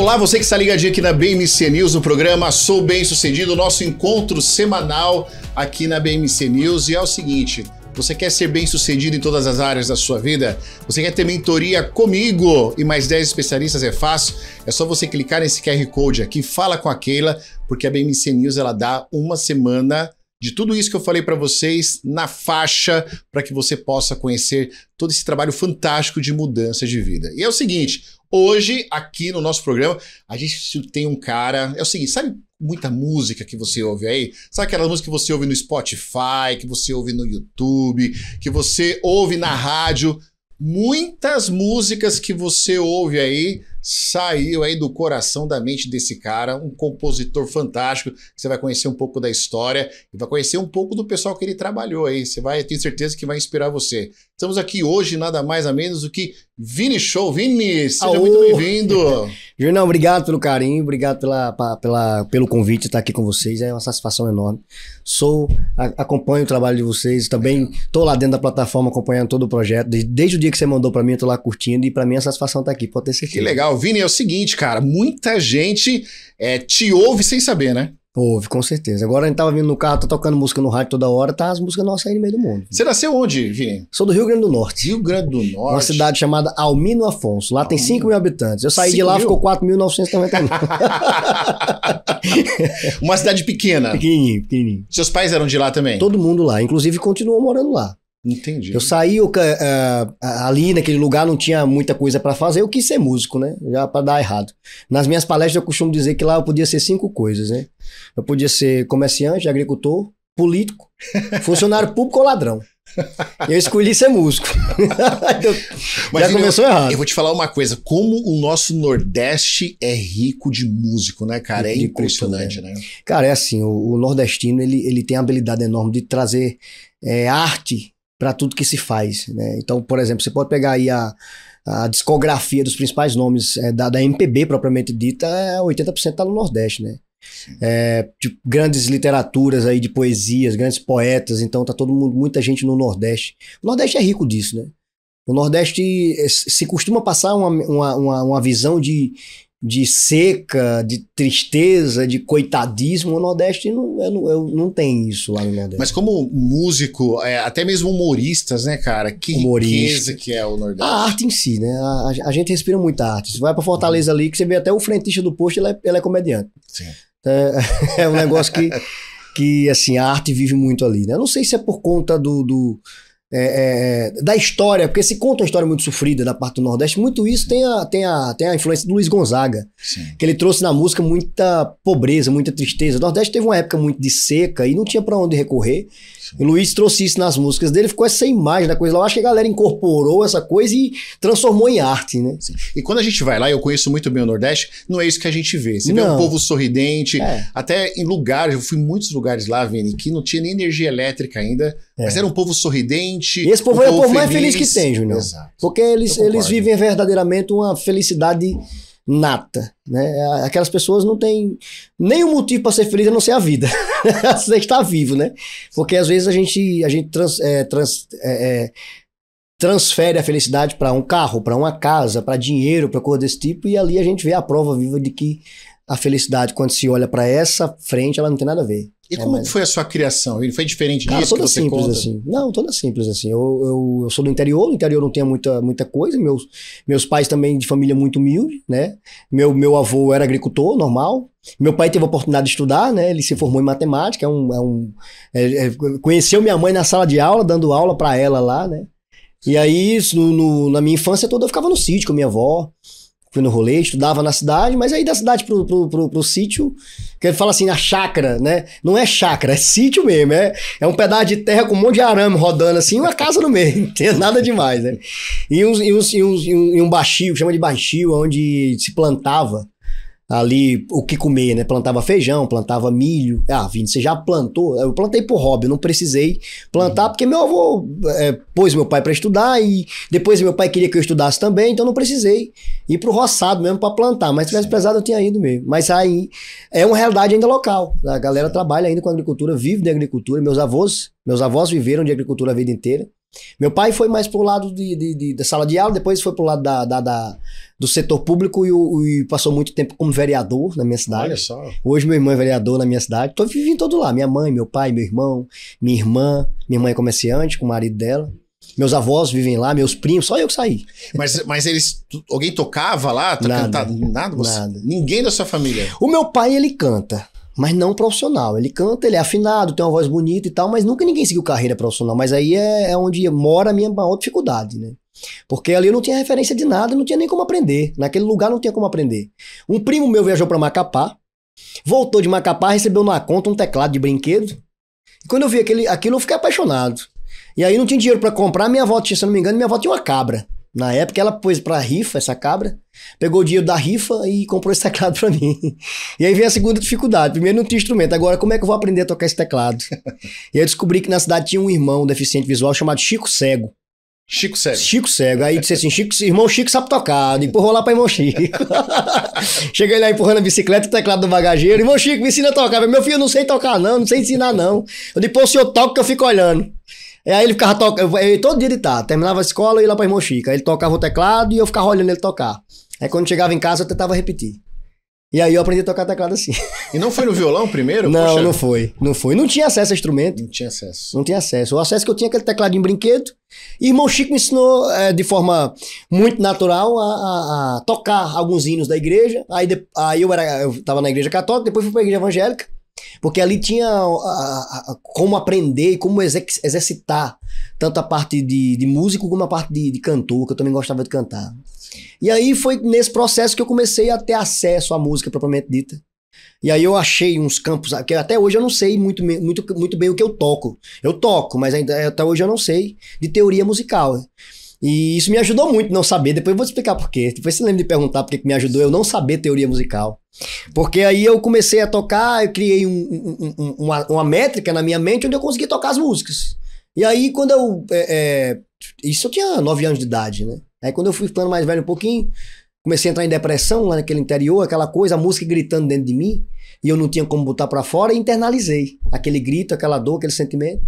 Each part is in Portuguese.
Olá, você que está ligadinho aqui na BMC News, o programa Sou Bem Sucedido, nosso encontro semanal aqui na BMC News. E é o seguinte: você quer ser bem sucedido em todas as áreas da sua vida? Você quer ter mentoria comigo e mais 10 especialistas? É fácil, é só você clicar nesse QR Code aqui, fala com a Keila, porque a BMC News ela dá uma semana de tudo isso que eu falei para vocês na faixa para que você possa conhecer todo esse trabalho fantástico de mudança de vida. E é o seguinte, hoje aqui no nosso programa a gente tem um cara, é o seguinte, sabe muita música que você ouve aí? Sabe aquela música que você ouve no Spotify, que você ouve no YouTube, que você ouve na rádio? Muitas músicas que você ouve aí saiu aí do coração da mente desse cara, um compositor fantástico. Você vai conhecer um pouco da história e vai conhecer um pouco do pessoal que ele trabalhou aí. Você vai ter certeza que vai inspirar você. Estamos aqui hoje, nada mais a menos do que Vini Show. Vini, seja Aô. muito bem-vindo. Jornal, obrigado pelo carinho, obrigado pela, pela, pelo convite de estar aqui com vocês. É uma satisfação enorme. Sou, acompanho o trabalho de vocês, também estou lá dentro da plataforma acompanhando todo o projeto. Desde, o dia que você mandou para mim, eu estou lá curtindo e para mim a satisfação estar tá aqui, pode ter certeza. Que legal. Vini, é o seguinte, cara, muita gente é, te ouve sem saber, né? Houve, com certeza. Agora a gente tava vindo no carro, tá tocando música no rádio toda hora, tá as músicas nossas aí no meio do mundo. Você nasceu onde, Vini? Sou do Rio Grande do Norte. Rio Grande do Norte. Uma cidade chamada Almino Afonso. Lá Almino. tem 5 mil habitantes. Eu saí de lá, mil? ficou 4.999. Uma cidade pequena. Pequenininho, pequenininho. Seus pais eram de lá também? Todo mundo lá. Inclusive, continuou morando lá. Entendi. Eu saí, eu, uh, é, ali naquele lugar não tinha muita coisa para fazer, eu quis ser músico, né? Já para dar errado. Nas minhas palestras eu costumo dizer que lá eu podia ser cinco coisas, né? Eu podia ser comerciante, agricultor, político, funcionário público ou ladrão. Eu escolhi ser músico. já começou errado. Eu vou te falar uma coisa: como o nosso Nordeste é rico de músico, né, cara? Rico é impressionante, né? né? Cara, é assim: o, o, nordestino ele, ele tem a habilidade enorme de trazer é, arte para tudo que se faz. Né? Então, por exemplo, você pode pegar aí a, a discografia dos principais nomes é, da, da, MPB propriamente dita, é 80% está no Nordeste, né? É, grandes literaturas aí de poesias, grandes poetas, então tá todo mundo, muita gente no Nordeste. O Nordeste é rico disso, né? O Nordeste é, se costuma passar uma, uma, uma visão de, de seca, de tristeza, de coitadismo. O Nordeste não, eu, não, eu não tem isso lá no Nordeste. Mas como músico, é, até mesmo humoristas, né, cara? Que Humorista. riqueza que é o Nordeste. A arte em si, né? A, a gente respira muita arte. Você vai pra Fortaleza ali, que você vê até o frentista do posto, ele é, ele é comediante. Sim. Então, é, é um negócio que, que, assim, a arte vive muito ali, né? Eu não sei se é por conta do, do é, é, é, da história, porque se conta uma história muito sofrida da parte do Nordeste, muito isso tem a, tem a, tem a influência do Luiz Gonzaga, Sim. que ele trouxe na música muita pobreza, muita tristeza. O Nordeste teve uma época muito de seca e não tinha para onde recorrer. O Luiz trouxe isso nas músicas dele, ficou essa imagem da coisa lá. Eu acho que a galera incorporou essa coisa e transformou em arte, né? Sim. E quando a gente vai lá, eu conheço muito bem o Nordeste, não é isso que a gente vê. Você não. vê um povo sorridente, é. até em lugares, eu fui em muitos lugares lá, Vini, que não tinha nem energia elétrica ainda, é. mas era um povo sorridente. esse povo um é o povo feliz. mais feliz que tem, Júnior. Exato. Porque eles, eles vivem verdadeiramente uma felicidade nata, né? Aquelas pessoas não têm nenhum motivo para ser feliz a não ser a vida, você está vivo, né? Porque às vezes a gente a gente trans, é, trans, é, é transfere a felicidade para um carro, para uma casa, para dinheiro, para coisa desse tipo e ali a gente vê a prova viva de que a felicidade quando se olha para essa frente ela não tem nada a ver. E é, como é, mas... foi a sua criação? Ele foi diferente Cara, disso toda que você simples conta? assim. Não, toda simples assim. Eu, eu, eu, sou do interior, no interior não tem muita, muita coisa. Meus, meus pais também de família muito humilde, né? Meu, meu avô era agricultor, normal. Meu pai teve a oportunidade de estudar, né? Ele se formou em matemática, é um, é um é, é conheceu minha mãe na sala de aula, dando aula para ela lá, né? E aí, no, no, na minha infância toda, eu ficava no sítio com minha avó fui no rolê, estudava na cidade, mas aí da cidade pro, pro, pro, pro sítio, que ele fala assim, na chácara, né? Não é chácara, é sítio mesmo, é, é um pedaço de terra com um monte de arame rodando assim, uma casa no meio, não tem nada demais, né? E, uns, e, uns, e, uns, e um, e um baixio, chama de baixio, onde se plantava ali o que comer, né? Plantava feijão, plantava milho. Ah, Vini, você já plantou? Eu plantei por hobby, não precisei plantar, uhum. porque meu avô é, pôs meu pai para estudar e depois meu pai queria que eu estudasse também, então não precisei ir pro roçado mesmo para plantar. Mas se tivesse pesado, eu tinha ido mesmo. Mas aí é uma realidade ainda local. A galera Sim. trabalha ainda com agricultura, vive de agricultura. Meus avós, meus avós viveram de agricultura a vida inteira. Meu pai foi mais pro lado de, de, de, da sala de aula, depois foi pro lado da, da, da, do setor público e, e, passou muito tempo como vereador na minha cidade. Olha só. Hoje meu irmão é vereador na minha cidade. Tô vivendo todo lá. Minha mãe, meu pai, meu irmão, minha irmã. Minha mãe é comerciante com o marido dela. Meus avós vivem lá, meus primos, só eu que saí. Mas, mas eles. Alguém tocava lá? Tá nada, cantado, nada, você, nada. Ninguém da sua família. O meu pai, ele canta mas não profissional. Ele canta, ele é afinado, tem uma voz bonita e tal, mas nunca ninguém seguiu carreira profissional. Mas aí é, é onde mora a minha maior dificuldade, né? Porque ali eu não tinha referência de nada, não tinha nem como aprender. Naquele lugar não tinha como aprender. Um primo meu viajou para Macapá, voltou de Macapá, recebeu na conta um teclado de brinquedo. E quando eu vi aquele, aquilo, eu fiquei apaixonado. E aí não tinha dinheiro para comprar, minha avó tinha, se não me engano, minha avó tinha uma cabra. Na época ela pôs pra rifa essa cabra, pegou o dinheiro da rifa e comprou esse teclado pra mim. E aí veio a segunda dificuldade. Primeiro não tinha instrumento, agora como é que eu vou aprender a tocar esse teclado? e aí eu descobri que na cidade tinha um irmão deficiente visual chamado Chico Cego. Chico Cego. Chico Cego. Aí disse assim: Chico, irmão Chico sabe tocar. Empurrou lá pra irmão Chico. Cheguei lá empurrando a bicicleta, o teclado do bagageiro. Irmão Chico, me ensina a tocar. Meu filho, eu não sei tocar, não, não sei ensinar, não. Eu disse, pô, o senhor toca que eu fico olhando. E aí ele ficava tocando. Todo dia ele tá. Terminava a escola e ia lá pra irmão Chico. Aí ele tocava o teclado e eu ficava olhando ele tocar. Aí quando chegava em casa, eu tentava repetir. E aí eu aprendi a tocar teclado assim. E não foi no violão primeiro? não, Poxa. não foi. Não foi. Não tinha acesso a instrumento. Não tinha acesso. Não tinha acesso. O acesso que eu tinha é aquele teclado de brinquedo. E irmão Chico me ensinou é, de forma muito natural a, a, a, tocar alguns hinos da igreja. Aí, de, aí eu era eu tava na igreja católica, depois fui pra igreja evangélica. Porque ali tinha a, como aprender e como exer- exercitar tanto a parte de, de músico como a parte de, de cantor, que eu também gostava de cantar. E aí foi nesse processo que eu comecei a ter acesso à música propriamente dita. E aí eu achei uns campos, que até hoje eu não sei muito, muito, muito bem o que eu toco. Eu toco, mas ainda, é, até hoje eu não sei de teoria musical. E isso me ajudou muito não saber. Depois eu vou te explicar por quê. Depois você lembra de perguntar por que me ajudou eu não saber teoria musical. Porque aí eu comecei a tocar, eu criei um, um, um, uma, uma, métrica na minha mente onde eu consegui tocar as músicas. E aí quando eu. É, é, isso eu tinha 9 anos de idade, né? Aí quando eu fui ficando mais velho um pouquinho, comecei a entrar em depressão lá naquele interior, aquela coisa, a música gritando dentro de mim, e eu não tinha como botar para fora, e internalizei aquele grito, aquela dor, aquele sentimento.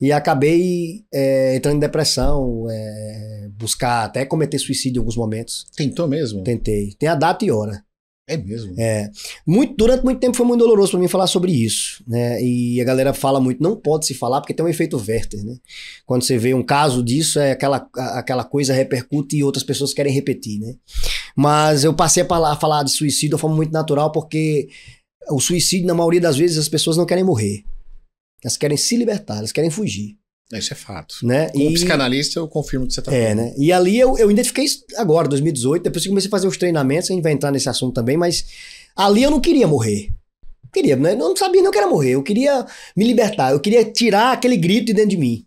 E acabei é, entrando em depressão, é, buscar, até cometer suicídio em alguns momentos. Tentou mesmo? Tentei. Tem a data e hora. É mesmo? É. Muito, durante muito tempo foi muito doloroso para mim falar sobre isso, né? E a galera fala muito, não pode se falar porque tem um efeito Werther, né? Quando você vê um caso disso, é aquela, aquela coisa repercute e outras pessoas querem repetir, né? Mas eu passei a falar, a falar de suicídio de forma muito natural porque o suicídio, na maioria das vezes, as pessoas não querem morrer. Elas querem se libertar, elas querem fugir. Isso é fato. Né? Como e, psicanalista, eu confirmo que você está É, falando. né? E ali eu, eu identifiquei agora, 2018, depois que comecei a fazer os treinamentos, a gente vai entrar nesse assunto também, mas ali eu não queria morrer. queria, né? Eu não sabia não que era morrer, eu queria me libertar, eu queria tirar aquele grito de dentro de mim.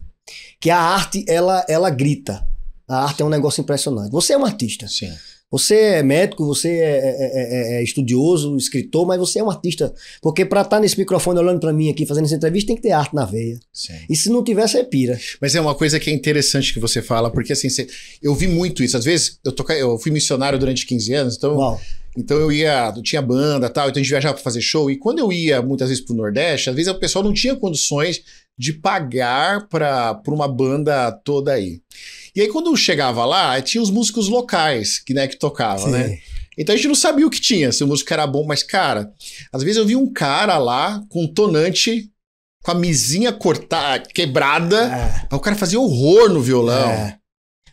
Que a arte, ela, ela grita. A arte é um negócio impressionante. Você é um artista. Sim. Você é médico, você é é é, é, é, é estudioso, escritor, mas você é um artista. Porque para estar tá nesse microfone olhando para mim aqui, fazendo essa entrevista, tem que ter arte na veia. Sim. E se não tiver, você é pira. Mas é uma coisa que é interessante que você fala, porque assim, você, eu vi muito isso. Às vezes, eu, toca, eu fui missionário durante 15 anos, então. Uau. Então eu ia, tinha banda tal, então a gente viajava para fazer show. E quando eu ia muitas vezes pro Nordeste, às vezes o pessoal não tinha condições de pagar para uma banda toda aí. E aí, quando chegava lá, tinha os músicos locais que, né, que tocavam, né? Então a gente não sabia o que tinha, se o músico era bom, mas, cara, às vezes eu vi um cara lá com tonante, com a misinha cortada, quebrada. É. O cara fazia horror no violão. É.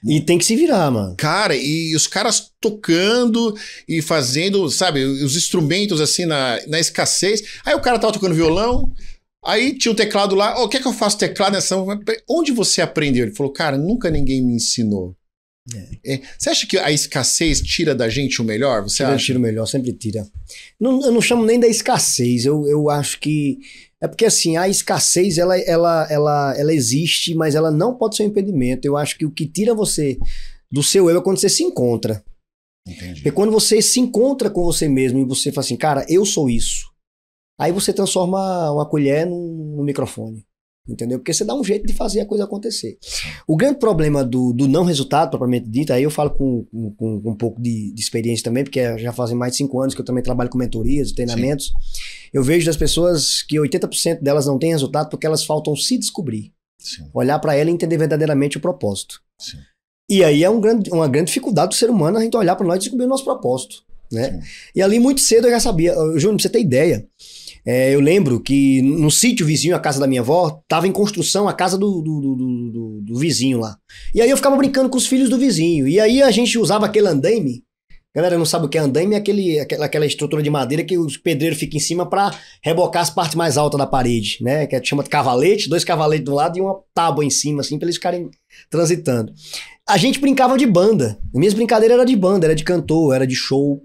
E tem que se virar, mano. Cara, e os caras tocando e fazendo, sabe, os instrumentos assim na, na escassez. Aí o cara tava tocando violão, Aí tinha o teclado lá, o oh, que é que eu faço teclado nessa? Onde você aprendeu? Ele falou, cara, nunca ninguém me ensinou. É. É. Você acha que a escassez tira da gente o melhor? Você tira, acha? tira o melhor, sempre tira. Não, eu não chamo nem da escassez, eu, eu acho que. É porque assim, a escassez ela, ela, ela, ela existe, mas ela não pode ser um impedimento. Eu acho que o que tira você do seu eu é quando você se encontra. Entendi. Porque quando você se encontra com você mesmo e você fala assim, cara, eu sou isso. Aí você transforma uma colher num, num microfone. Entendeu? Porque você dá um jeito de fazer a coisa acontecer. O grande problema do, do não resultado, propriamente dito, aí eu falo com, com, com um pouco de, de, experiência também, porque já fazem mais de cinco anos que eu também trabalho com mentorias, treinamentos. Sim. Eu vejo das pessoas que 80% delas não têm resultado porque elas faltam se descobrir. Sim. Olhar para ela e entender verdadeiramente o propósito. Sim. E aí é um grande, uma grande dificuldade do ser humano a gente olhar para nós e descobrir o nosso propósito. Né? E ali muito cedo eu já sabia. Júnior, pra você ter ideia, é, eu lembro que no sítio vizinho, a casa da minha avó, tava em construção a casa do do, do, do, do, vizinho lá. E aí eu ficava brincando com os filhos do vizinho. E aí a gente usava aquele andaime. Galera, não sabe o que é andaime? É aquele, aquela, aquela estrutura de madeira que os pedreiros ficam em cima para rebocar as partes mais altas da parede, né? Que é, chama de cavalete, dois cavaletes do lado e uma tábua em cima, assim, pra eles ficarem transitando. A gente brincava de banda. Minhas brincadeiras era de banda, era de cantor, era de show.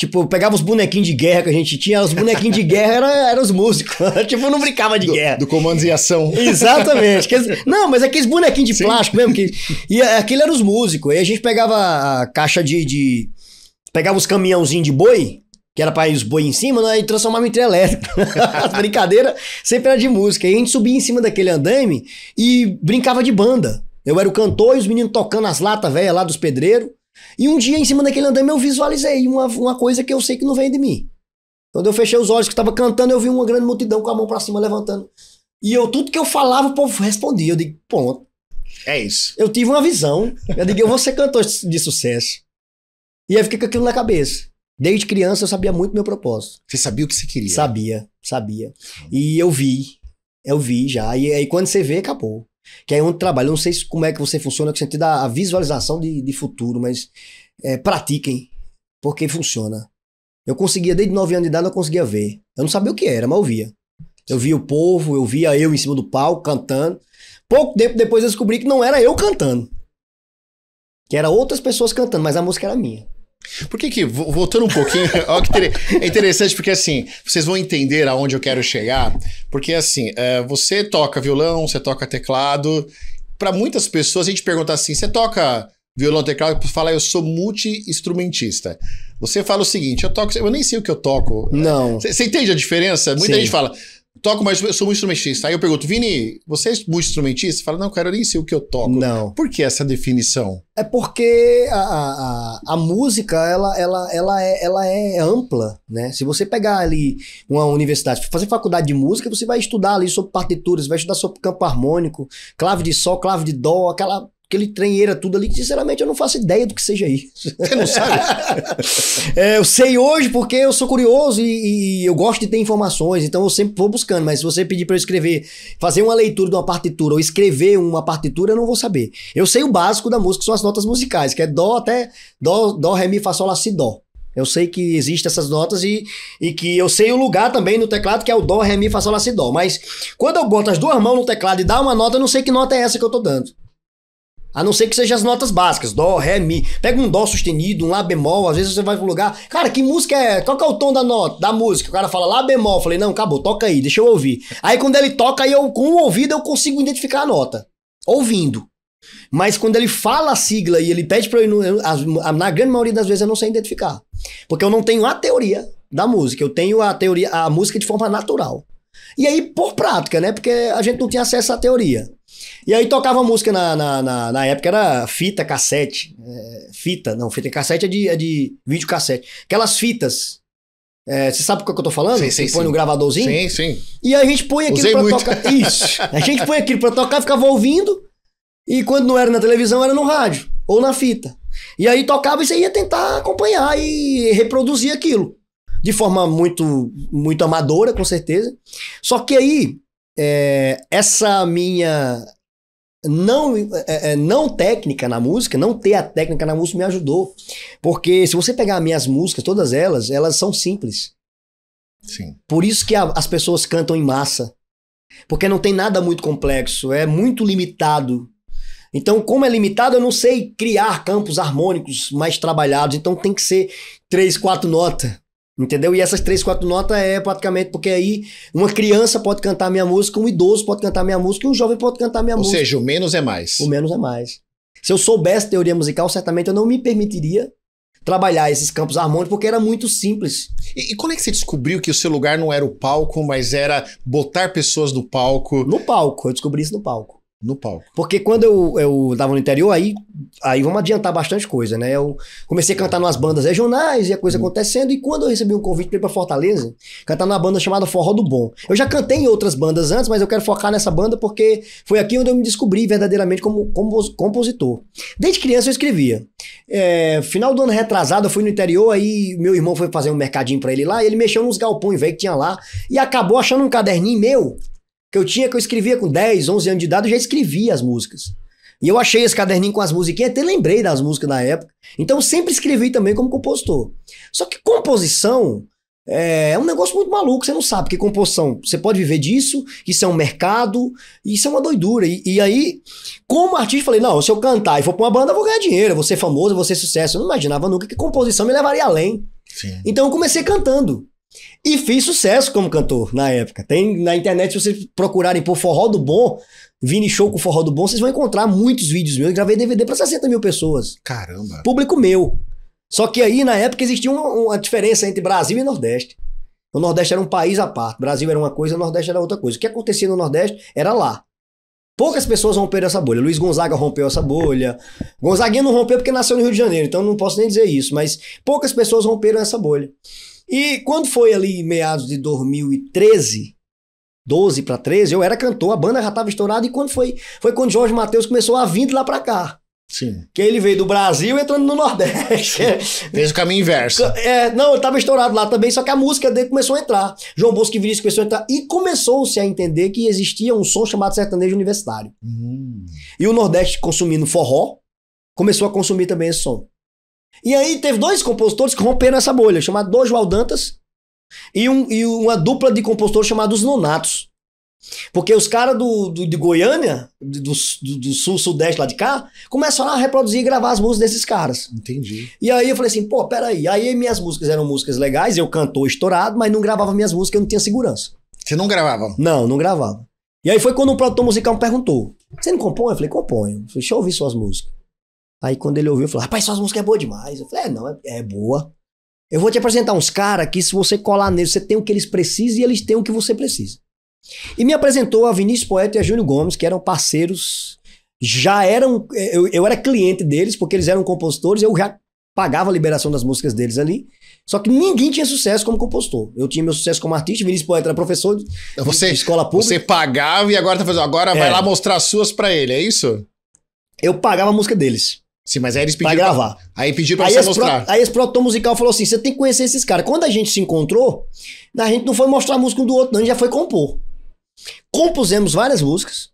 Tipo, pegava os bonequinhos de guerra que a gente tinha, os bonequinhos de guerra eram era os músicos. tipo, não brincava de do, guerra. Do comandos em ação. Exatamente. Não, mas aqueles bonequinhos de Sim. plástico mesmo. Que, e aquele eram os músicos. E a gente pegava a caixa de. de pegava os caminhãozinhos de boi, que era pra ir os boi em cima, né, e transformava em trem elétrico. As brincadeiras sempre era de música. E a gente subia em cima daquele andaime e brincava de banda. Eu era o cantor e os meninos tocando as latas velhas lá dos pedreiros. E um dia, em cima daquele andame, eu visualizei uma, uma coisa que eu sei que não vem de mim. Quando eu fechei os olhos, que estava cantando, eu vi uma grande multidão com a mão para cima levantando. E eu, tudo que eu falava, o povo respondia. Eu digo, pronto. É isso. Eu tive uma visão. Eu digo, eu vou ser cantor de sucesso. E aí fiquei com aquilo na cabeça. Desde criança eu sabia muito meu propósito. Você sabia o que você queria? Sabia, sabia. E eu vi, eu vi já. E aí quando você vê, acabou. Que é um trabalho. Eu não sei como é que você funciona com sentido da visualização de, de futuro, mas é, pratiquem, porque funciona. Eu conseguia, desde 9 anos de idade, eu conseguia ver. Eu não sabia o que era, mas eu via. Eu via o povo, eu via eu em cima do palco cantando. Pouco tempo depois eu descobri que não era eu cantando. Que era outras pessoas cantando, mas a música era minha. Por que que, voltando um pouquinho, ó, é interessante porque assim, vocês vão entender aonde eu quero chegar, porque assim, é, você toca violão, você toca teclado, para muitas pessoas a gente pergunta assim, você toca violão, teclado, fala eu sou multi-instrumentista. Você fala o seguinte, eu toco, eu nem sei o que eu toco. Não. Você entende a diferença? Muita Sim. gente fala, toco, mas eu sou muito instrumentista. Aí eu pergunto, Vini, você é muito instrumentista? fala, não, cara, eu nem sei o que eu toco. Não. Por que essa definição? É porque a, a, a música, ela, ela, ela, é, ela é ampla, né? Se você pegar ali uma universidade, fazer faculdade de música, você vai estudar ali sobre partituras, vai estudar sobre campo harmônico, clave de sol, clave de dó, aquela aquele treinheira tudo ali, que sinceramente eu não faço ideia do que seja isso. Você não sabe? é, eu sei hoje porque eu sou curioso e, e, eu gosto de ter informações, então eu sempre vou buscando, mas se você pedir para eu escrever, fazer uma leitura de uma partitura ou escrever uma partitura, eu não vou saber. Eu sei o básico da música, que são as notas musicais, que é dó até dó, dó, ré, mi, fá, sol, lá, si, dó. Eu sei que existem essas notas e, e que eu sei o lugar também no teclado, que é o Dó, Ré, Mi, Fá, Sol, Lá, Si, Dó. Mas quando eu boto as duas mãos no teclado e dá uma nota, eu não sei que nota é essa que eu tô dando. A não ser que sejam as notas básicas, dó, ré, mi. Pega um dó sustenido, um lá bemol, às vezes você vai pro lugar. Cara, que música é? Qual que é o tom da nota, da música? O cara fala lá bemol. Eu falei, não, acabou, toca aí, deixa eu ouvir. Aí quando ele toca, aí eu, com o ouvido eu consigo identificar a nota. Ouvindo. Mas quando ele fala a sigla e ele pede pra eu, eu na grande maioria das vezes eu não sei identificar. Porque eu não tenho a teoria da música, eu tenho a teoria, a música de forma natural. E aí, por prática, né? Porque a gente não tinha acesso à teoria. E aí tocava música na, na, na, na época, era fita, cassete. É, fita, não, fita cassete é de, é de vídeo cassete. Aquelas fitas. É, você sabe o que eu tô falando? Sim, sim, põe sim. no gravadorzinho? Sim, sim. E aí a gente põe aquilo Usei pra muito. tocar. Isso. A gente põe aquilo pra tocar, ficava ouvindo. E quando não era na televisão, era no rádio ou na fita. E aí tocava e você ia tentar acompanhar e reproduzir aquilo de forma muito, muito amadora, com certeza. Só que aí, é, essa minha não, é, é, não técnica na música, não ter a técnica na música me ajudou. Porque se você pegar minhas músicas, todas elas, elas são simples. Sim. Por isso que a, as pessoas cantam em massa. Porque não tem nada muito complexo, é muito limitado. Então, como é limitado, eu não sei criar campos harmônicos mais trabalhados. Então, tem que ser três, quatro notas. Entendeu? E essas três, quatro notas é praticamente porque aí uma criança pode cantar minha música, um idoso pode cantar minha música e um jovem pode cantar minha Ou música. Ou seja, o menos é mais. O menos é mais. Se eu soubesse teoria musical, certamente eu não me permitiria trabalhar esses campos harmônicos porque era muito simples. E, e quando é que você descobriu que o seu lugar não era o palco, mas era botar pessoas no palco? No palco, eu descobri isso no palco no palco. Porque quando eu, eu tava no interior, aí, aí vamos adiantar bastante coisa, né? Eu comecei a cantar nas bandas regionais e a coisa uhum. acontecendo. E quando eu recebi um convite para ir pra Fortaleza, cantar numa banda chamada Forró do Bom. Eu já cantei em outras bandas antes, mas eu quero focar nessa banda porque foi aqui onde eu me descobri verdadeiramente como, como compositor. Desde criança eu escrevia. É, final do ano retrasado, eu fui no interior, aí meu irmão foi fazer um mercadinho para ele lá, e ele mexeu nos galpões velho que tinha lá, e acabou achando um caderninho meu que eu tinha, que eu escrevia com 10, 11 anos de idade, eu já escrevia as músicas. E eu achei esse caderninho com as musiquinhas, até lembrei das músicas da época. Então eu sempre escrevi também como compositor. Só que composição eh, é, um negócio muito maluco, você não sabe que composição. Você pode viver disso, isso é um mercado, isso é uma doidura. E, e aí, como artista, falei: não, se eu cantar e for pra uma banda, eu vou ganhar dinheiro, eu vou ser famoso, eu vou ser sucesso. Eu não imaginava nunca que composição me levaria além. Sim. Então eu comecei cantando. E fiz sucesso como cantor na época. Tem na internet, se vocês procurarem por Forró do Bom, Vini Show com Forró do Bom, vocês vão encontrar muitos vídeos meus. Eu gravei DVD para 60 mil pessoas. Caramba. Público meu. Só que aí, na época, existia uma, uma diferença entre Brasil e Nordeste. O Nordeste era um país à parte. Brasil era uma coisa, o Nordeste era outra coisa. O que acontecia no Nordeste era lá. Poucas pessoas romperam essa bolha. Luiz Gonzaga rompeu essa bolha. Gonzaguinha não rompeu porque nasceu no Rio de Janeiro, então não posso nem dizer isso. Mas poucas pessoas romperam essa bolha. E quando foi ali meados de 2013, 12 para 13, eu era cantor, a banda já tava estourada e quando foi, foi quando Jorge Matheus começou a vir de lá para cá. Sim. Que ele veio do Brasil entrando no Nordeste. Fez o caminho inverso. É, não, ele tava estourado lá também, só que a música dele começou a entrar. João Bosco e Vinícius começou a entrar. E começou-se a entender que existia um som chamado sertanejo universitário. Hum. E o Nordeste consumindo forró, começou a consumir também esse som. E aí teve dois compositores que romperam essa bolha, chamado Dojo Dantas e, um, e uma dupla de compositores chamados Nonatos. Porque os caras do, do, de Goiânia, do, do, do sul-sudeste lá de cá, começaram a reproduzir e gravar as músicas desses caras. Entendi. E aí eu falei assim, pô, peraí. Aí minhas músicas eram músicas legais, eu cantou estourado, mas não gravava minhas músicas, eu não tinha segurança. Você não gravava? Não, não gravava. E aí foi quando um produtor musical me perguntou: Você não compõe? Eu falei: compõe. Deixa eu ouvir suas músicas. Aí quando ele ouviu, falou: Rapaz, suas músicas é boa demais. Eu falei: É, não, é, é boa. Eu vou te apresentar uns caras que, se você colar neles, você tem o que eles precisam e eles têm o que você precisa. E me apresentou a Vinícius Poeta e a Júnior Gomes, que eram parceiros. Já eram. Eh, eu, eu era cliente deles, porque eles eram compositores, eu já pagava a liberação das músicas deles ali. Só que ninguém tinha sucesso como compositor. Eu tinha meu sucesso como artista, Vinícius Poeta era professor de, então você, de escola pública. Você pagava e agora tá fazendo. Agora é. vai lá mostrar as suas para ele, é isso? Eu pagava a música deles. Sim, mas aí eles pediram. Pra gravar. Pra... Aí pediram pra aí você mostrar. Pro... Aí esse produtor musical falou assim: você tem que conhecer esses caras. Quando a gente se encontrou, a gente não foi mostrar a música um do outro, não, a gente já foi compor. Compusemos várias músicas.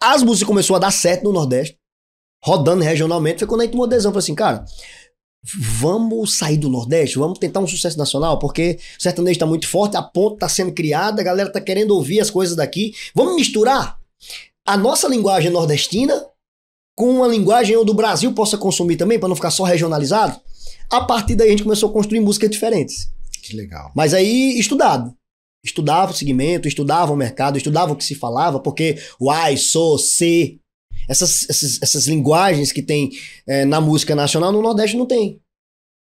As músicas começaram a dar certo no Nordeste, rodando regionalmente. Foi quando a gente tomou adesão. falou assim, cara, vamos sair do Nordeste, vamos tentar um sucesso nacional, porque o sertanejo está muito forte, a ponta está sendo criada, a galera está querendo ouvir as coisas daqui. Vamos misturar a nossa linguagem nordestina com uma linguagem onde o Brasil possa consumir também, para não ficar só regionalizado. A partir daí a gente começou a construir músicas diferentes. Que legal. Mas aí estudado. Estudava o segmento, estudava o mercado, estudava o que se falava, porque o I, sou, se. Essas, essas, essas linguagens que tem é, na música nacional, no Nordeste não tem.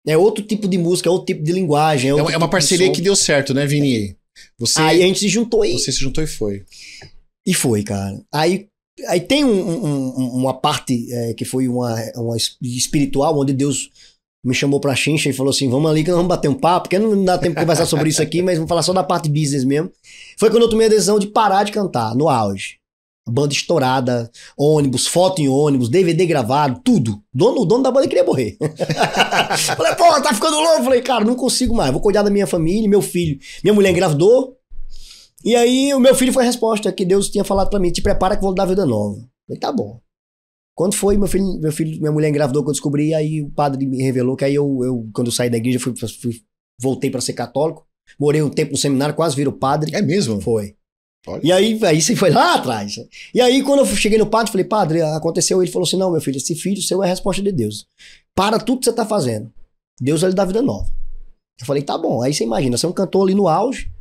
É outro tipo de música, é outro tipo de linguagem. É, é, é uma tipo parceria que deu certo, né, Vini? Você, aí a gente se juntou aí Você se juntou e foi. E foi, cara. Aí Aí tem um, um, uma parte é, que foi uma, uma espiritual, onde Deus me chamou pra chincha e falou assim: vamos ali que nós vamos bater um papo, porque não dá tempo de conversar sobre isso aqui, mas vamos falar só da parte business mesmo. Foi quando eu tomei a decisão de parar de cantar, no auge. Banda estourada, ônibus, foto em ônibus, DVD gravado, tudo. Dono, o dono da banda queria morrer. falei, pô, tá ficando louco. Falei, cara, não consigo mais, vou cuidar da minha família, meu filho. Minha mulher engravidou, e aí o meu filho foi a resposta que Deus tinha falado para mim: te prepara que vou dar vida nova. falei, tá bom. Quando foi, meu filho, meu filho, minha mulher engravidou que eu descobri, aí o padre me revelou que aí eu, eu quando eu saí da igreja, fui, fui voltei para ser católico. Morei um tempo no seminário, quase viro padre. É mesmo? Foi. Olha. E aí, aí você foi lá atrás. E aí, quando eu cheguei no padre, falei, padre, aconteceu. Ele falou assim: não, meu filho, esse filho seu é a resposta de Deus. Para tudo que você tá fazendo. Deus vai lhe dar vida nova. Eu falei, tá bom. Aí você imagina, você é um cantor ali no auge,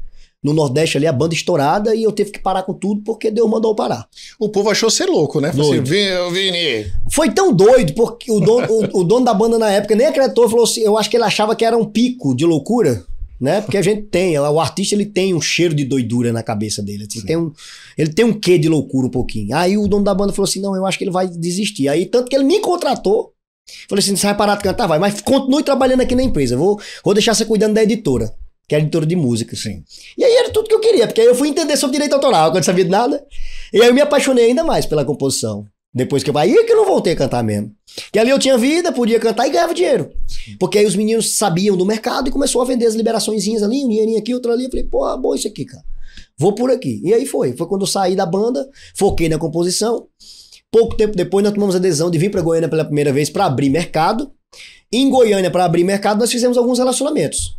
no Nordeste ali, a banda estourada, e eu teve que parar com tudo porque Deus mandou parar. O povo achou ser louco, né? Assim, doido. Assim, Vini. Foi tão doido, porque o dono, o, o dono da banda na época nem acreditou, falou assim, eu acho que ele achava que era um pico de loucura né? Porque a gente tem, o artista ele tem um cheiro de doidura na cabeça dele, assim, tem um, ele tem um quê de loucura um pouquinho. Aí o dono da banda falou assim, não, eu acho que ele vai desistir. Aí tanto que ele me contratou, falei assim, você vai parar de cantar, vai, mas continue trabalhando aqui na empresa, vou, vou deixar você cuidando da editora que era editora de música, assim. E aí era tudo que eu queria, porque aí eu fui entender sobre direito autoral, quando eu não sabia de nada. E aí eu me apaixonei ainda mais pela composição. Depois que eu aí é que eu não voltei a cantar mesmo. Que ali eu tinha vida, podia cantar e ganhava dinheiro. Porque aí os meninos sabiam do mercado e começou a vender as liberaçõezinhas ali, um dinheirinho aqui, outro ali. Eu falei, pô, bom isso aqui, cara. Vou por aqui. E aí foi. Foi quando eu saí da banda, foquei na composição. Pouco tempo depois nós tomamos a decisão de vir para Goiânia pela primeira vez para abrir mercado. Em Goiânia, para abrir mercado, nós fizemos alguns relacionamentos.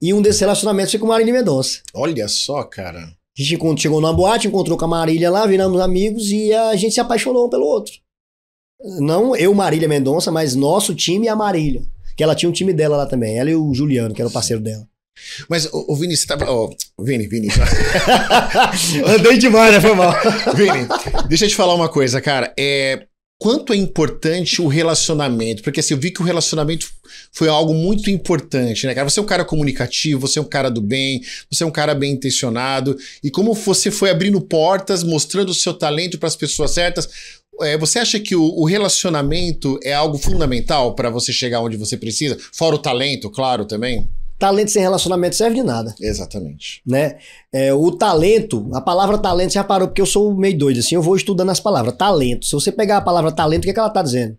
E um desses relacionamentos foi com Marília Mendonça. Olha só, cara. A gente chegou numa boate, encontrou com a Marília lá, viramos amigos e a gente se apaixonou um pelo outro. Não eu, Marília Mendonça, mas nosso time e a Marília. Que ela tinha um time dela lá também, ela e o Juliano, que era o parceiro dela. Mas o, o Vini, você tava. Ó, Vini, Vini. Andei demais, né? Foi mal. Vini, deixa eu te falar uma coisa, cara. É, quanto é importante o relacionamento, porque assim, eu vi que o relacionamento foi algo muito importante, né, cara? Você é um cara comunicativo, você é um cara do bem, você é um cara bem intencionado, e como você foi abrindo portas, mostrando o seu talento para as pessoas certas, é, você acha que o, o relacionamento é algo fundamental para você chegar onde você precisa? Fora o talento, claro, também? Talento sem relacionamento serve de nada. Exatamente. Né? É, o talento, a palavra talento, você já parou, porque eu sou meio doido assim, eu vou estudando as palavras. Talento. Se você pegar a palavra talento, o que, é que ela tá dizendo?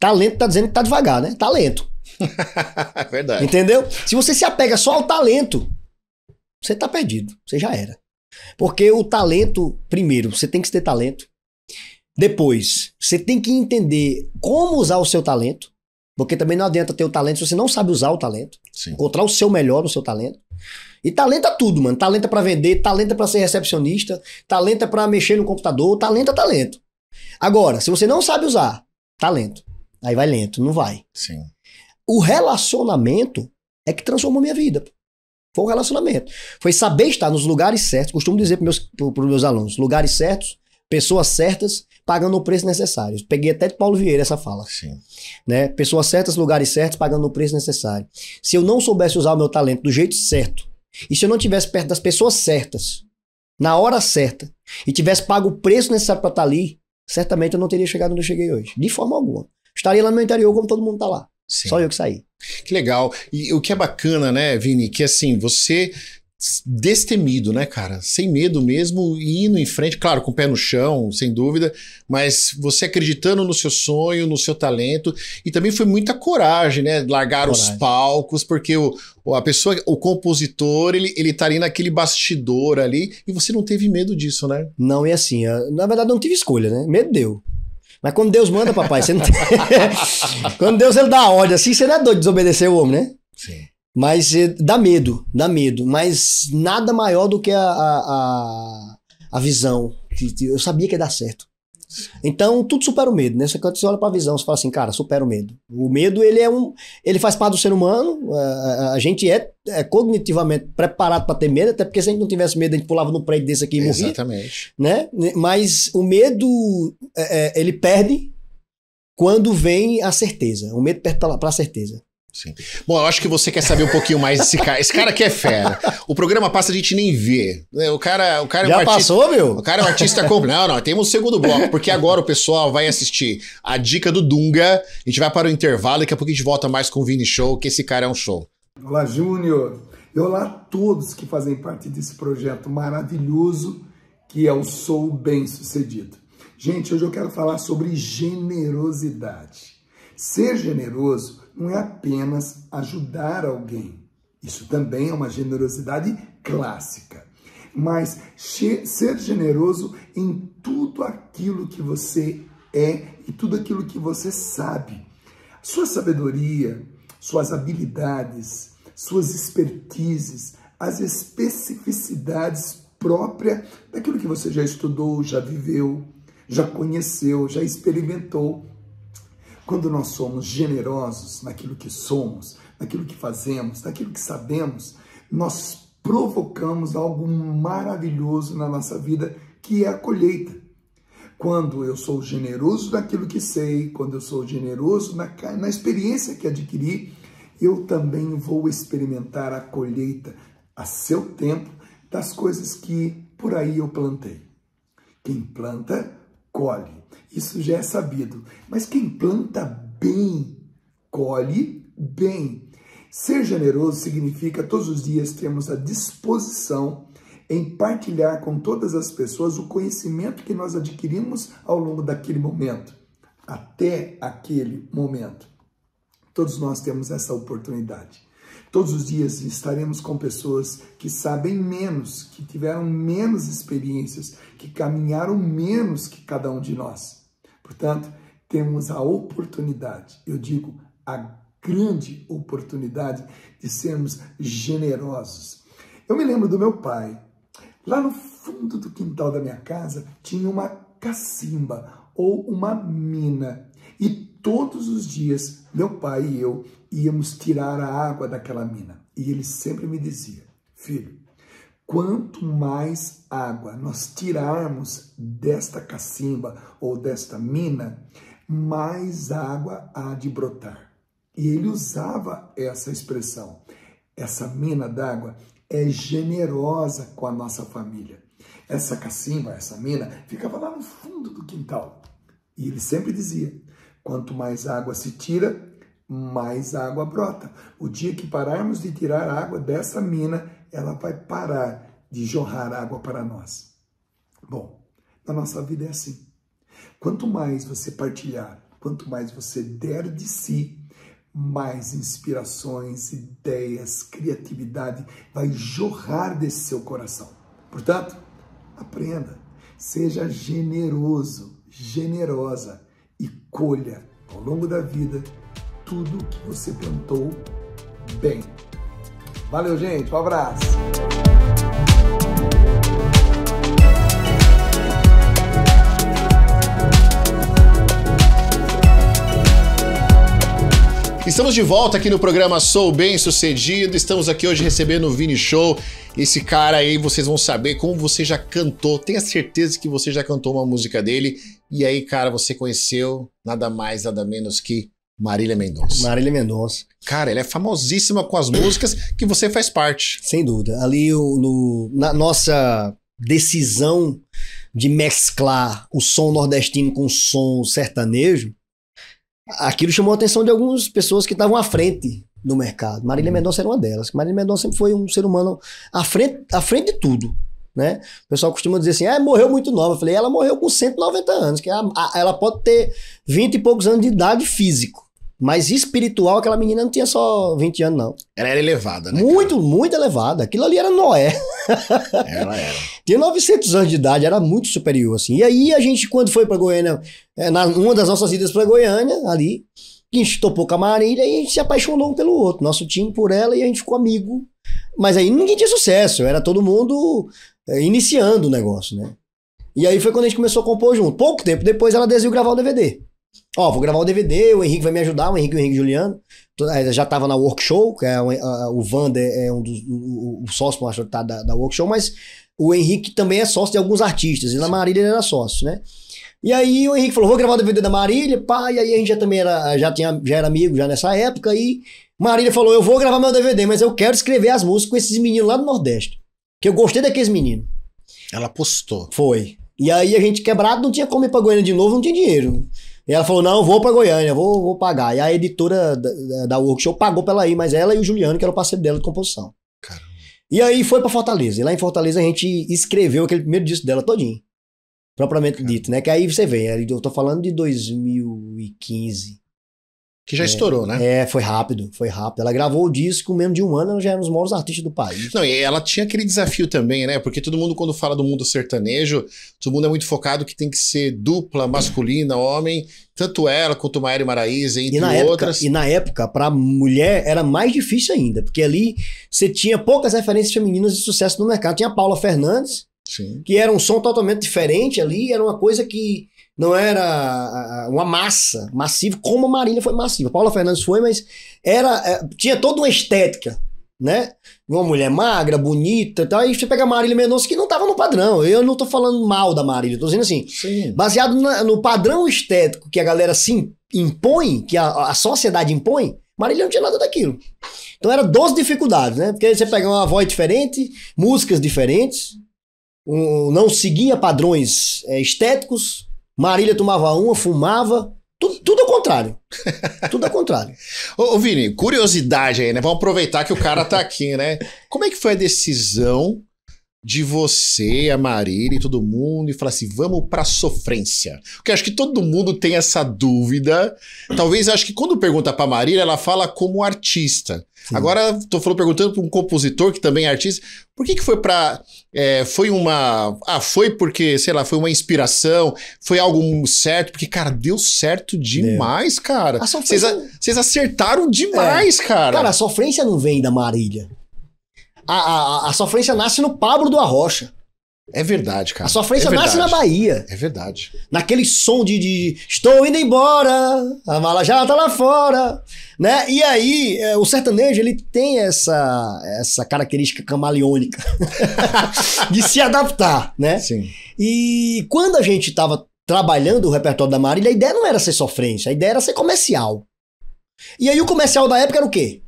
Talento tá dizendo que tá devagar, né? Talento. Verdade. Entendeu? Se você se apega só ao talento, você tá perdido. Você já era. Porque o talento, primeiro, você tem que ter talento. Depois, você tem que entender como usar o seu talento. Porque também não adianta ter o talento se você não sabe usar o talento. Sim. Encontrar o seu melhor no seu talento. E talento é tudo, mano. Talento é pra vender, talento é pra ser recepcionista, talento é pra mexer no computador, talento é talento. Agora, se você não sabe usar, talento. Aí vai lento, não vai. Sim. O relacionamento é que transformou minha vida. Foi o um relacionamento. Foi saber estar nos lugares certos. Costumo dizer para meus, meus alunos: lugares certos, Pessoas certas pagando o preço necessário. Peguei até de Paulo Vieira essa fala. Sim. Né? Pessoas certas, lugares certos, pagando o preço necessário. Se eu não soubesse usar o meu talento do jeito certo, e se eu não tivesse perto das pessoas certas, na hora certa, e tivesse pago o preço necessário para estar tá ali, certamente eu não teria chegado onde eu cheguei hoje. De forma alguma. Estaria lá no meu interior como todo mundo está lá. Sim. Só eu que saí. Que legal. E o que é bacana, né, Vini, que assim, você destemido, né, cara? Sem medo mesmo indo em frente, claro, com o pé no chão, sem dúvida, mas você acreditando no seu sonho, no seu talento e também foi muita coragem, né? Largar coragem. os palcos, porque o, a pessoa, o compositor, ele, ele tá ali naquele bastidor ali e você não teve medo disso, né? Não, e assim, na verdade não tive escolha, né? Medo deu. Mas quando Deus manda, papai, você não tem... quando Deus ele dá ordem assim, você não é doido de desobedecer o homem, né? Sim. Mas eh, dá medo, dá medo. Mas nada maior do que a, a, a visão. Eu sabia que ia dar certo. Então, tudo supera o medo, né? Você, quando você olha para a visão, você fala assim, cara, supera o medo. O medo, ele é um... Ele faz parte do ser humano. A, a gente é, é, cognitivamente preparado para ter medo, até porque se a gente não tivesse medo, a gente pulava no prédio desse aqui e morria. Exatamente. Né? Mas o medo, é, é ele perde quando vem a certeza. O medo perde para a certeza. Sim. Bom, eu acho que você quer saber um pouquinho mais desse cara. Esse cara aqui é fera. O programa passa, a gente nem vê. Né, o cara, o cara Já é um passou, meu? O cara é um artista completo. Não, não, temos um segundo bloco, porque agora o pessoal vai assistir a dica do Dunga. A gente vai para o intervalo, daqui a pouco a gente volta mais com o Vini Show, que esse cara é um show. Olá, Júnior. E olá a todos que fazem parte desse projeto maravilhoso que é o Sou Bem Sucedido. Gente, hoje eu quero falar sobre generosidade. Ser generoso não é apenas ajudar alguém. Isso também é uma generosidade clássica. Mas ser generoso em tudo aquilo que você é e tudo aquilo que você sabe. Sua sabedoria, suas habilidades, suas expertises, as especificidades próprias daquilo que você já estudou, já viveu, já conheceu, já experimentou. Quando nós somos generosos naquilo que somos, naquilo que fazemos, naquilo que sabemos, nós provocamos algo maravilhoso na nossa vida, que é a colheita. Quando eu sou generoso naquilo que sei, quando eu sou generoso na, na experiência que adquiri, eu também vou experimentar a colheita a seu tempo das coisas que por aí eu plantei. Quem planta colhe. Isso já é sabido. Mas quem planta bem, colhe bem. Ser generoso significa todos os dias termos a disposição em partilhar com todas as pessoas o conhecimento que nós adquirimos ao longo daquele momento, até aquele momento. Todos nós temos essa oportunidade. Todos os dias estaremos com pessoas que sabem menos, que tiveram menos experiências, que caminharam menos que cada um de nós. Portanto, temos a oportunidade, eu digo, a grande oportunidade de sermos generosos. Eu me lembro do meu pai. Lá no fundo do quintal da minha casa tinha uma cacimba ou uma mina. E todos os dias, meu pai e eu íamos tirar a água daquela mina. E ele sempre me dizia, filho, quanto mais água nós tirarmos desta cacimba ou desta mina, mais água há de brotar. E ele usava essa expressão. Essa mina d'água é generosa com a nossa família. Essa cacimba, essa mina, ficava lá no fundo do quintal. E ele sempre dizia: quanto mais água se tira, mais água brota. O dia que pararmos de tirar água dessa mina, ela vai parar de jorrar água para nós. Bom, na nossa vida é assim. Quanto mais você partilhar, quanto mais você der de si, mais inspirações, ideias, criatividade vai jorrar desse seu coração. Portanto, aprenda, seja generoso, generosa e colha ao longo da vida tudo que você plantou bem. Valeu, gente. Um abraço. Estamos de volta aqui no programa Sou Bem Sucedido. Estamos aqui hoje recebendo o Vini Show. Esse cara aí, vocês vão saber como você já cantou. Tenha certeza que você já cantou uma música dele. E aí, cara, você conheceu nada mais, nada menos que Marília Mendonça. Marília Mendonça. Cara, ela é famosíssima com as músicas que você faz parte. Sem dúvida. Ali no, na nossa decisão de mesclar o som nordestino com o som sertanejo, aquilo chamou a atenção de algumas pessoas que estavam à frente do mercado. Marília hum. Mendonça era uma delas. Marília Mendonça sempre foi um ser humano à frente, à frente de tudo. Né? O pessoal costuma dizer assim, ah, morreu muito nova. Eu falei, ela morreu com 190 anos, que ela, é ela pode ter 20 e poucos anos de idade físico. Mas espiritual, aquela menina não tinha só 20 anos, não. Ela era elevada, né? Muito, cara? muito elevada. Aquilo ali era Noé. Ela era. tinha 900 anos de idade, era muito superior, assim. E aí a gente, quando foi para Goiânia, é, na, uma das nossas idas para Goiânia, ali, a gente topou com a Marília e a gente se apaixonou um pelo outro. Nosso time por ela e a gente ficou amigo. Mas aí ninguém tinha sucesso, era todo mundo é, iniciando o negócio, né? E aí foi quando a gente começou a compor junto. Pouco tempo depois ela decidiu gravar o DVD. Ó, vou gravar o DVD, o Henrique vai me ajudar, o Henrique e o Henrique Juliano. Eh, já tava na workshop que é, eh, eh, o Vander é um dos o, o sócio, acho, tá, da, da Workshow, mas o Henrique também é sócio de alguns artistas, e na Marília ele era sócio, né? E aí o Henrique falou, vou gravar o DVD da Marília, pá, e aí a gente já também era, já, tinha, já era amigo já nessa época, e Marília falou, eu vou gravar meu DVD, mas eu quero escrever as músicas com esses meninos lá do Nordeste, que eu gostei daqueles meninos. Ela postou. Foi. E aí a gente quebrado, não tinha como ir pra Goiânia de novo, não tinha dinheiro, e ela falou: não, vou para Goiânia, vou, vou pagar. E a editora da, da workshop pagou pra ela ir, mas ela e o Juliano, que era o parceiro dela de composição. Caramba. E aí foi para Fortaleza. E lá em Fortaleza a gente escreveu aquele primeiro disco dela todinho. Propriamente Caramba. dito, né? Que aí você vê, eu tô falando de 2015. Que já é, estourou, né? É, foi rápido, foi rápido. Ela gravou o disco, mesmo de um ano, ela já era um dos maiores artistas do país. Não, e ela tinha aquele desafio também, né? Porque todo mundo, quando fala do mundo sertanejo, todo mundo é muito focado que tem que ser dupla, masculina, homem. Tanto ela quanto Maíra Maraíza, entre e na outras. Época, e na época, pra mulher, era mais difícil ainda. Porque ali, você tinha poucas referências femininas de sucesso no mercado. Tinha a Paula Fernandes, Sim. que era um som totalmente diferente ali. Era uma coisa que não era uma massa massiva, como a Marília foi massiva. Paula Fernandes foi, mas era é, tinha toda uma estética, né? Uma mulher magra, bonita e tal. E você pega a Marília Mendonça, que não estava no padrão. Eu não estou falando mal da Marília, estou dizendo assim, Sim. baseado na, no padrão estético que a galera se impõe, que a, a sociedade impõe, Marília não tinha nada daquilo. Então era 12 dificuldades, né? Porque você pega uma voz diferente, músicas diferentes, um, não seguia padrões é, estéticos, Marília tomava uma, fumava. Tudo, tudo ao contrário. Tudo ao contrário. ô, ô, Vini, curiosidade aí, né? Vamos aproveitar que o cara tá aqui, né? Como é que foi a decisão de você, a Marília e todo mundo e falar assim: vamos pra sofrência? Porque acho que todo mundo tem essa dúvida. Talvez acho que quando pergunta pra Marília, ela fala como artista. Sim. Agora tô falando, perguntando pra um compositor que também é artista. Por que que foi pra. É, foi uma. Ah, foi porque, sei lá, foi uma inspiração, foi algo certo, porque, cara, deu certo demais, é. cara. Vocês sofrência... acertaram demais, é. cara. Cara, a sofrência não vem da Marília. A, a, a sofrência nasce no Pablo do Arrocha. É verdade, cara. A sofrência é nasce na Bahia. É verdade. Naquele som de, de, estou indo embora, a mala já tá lá fora, né? E aí, é, o sertanejo, ele tem essa, essa característica camaleônica de se adaptar, né? Sim. E quando a gente tava trabalhando o repertório da Marília, a ideia não era ser sofrência, a ideia era ser comercial. E aí o comercial da época era o quê?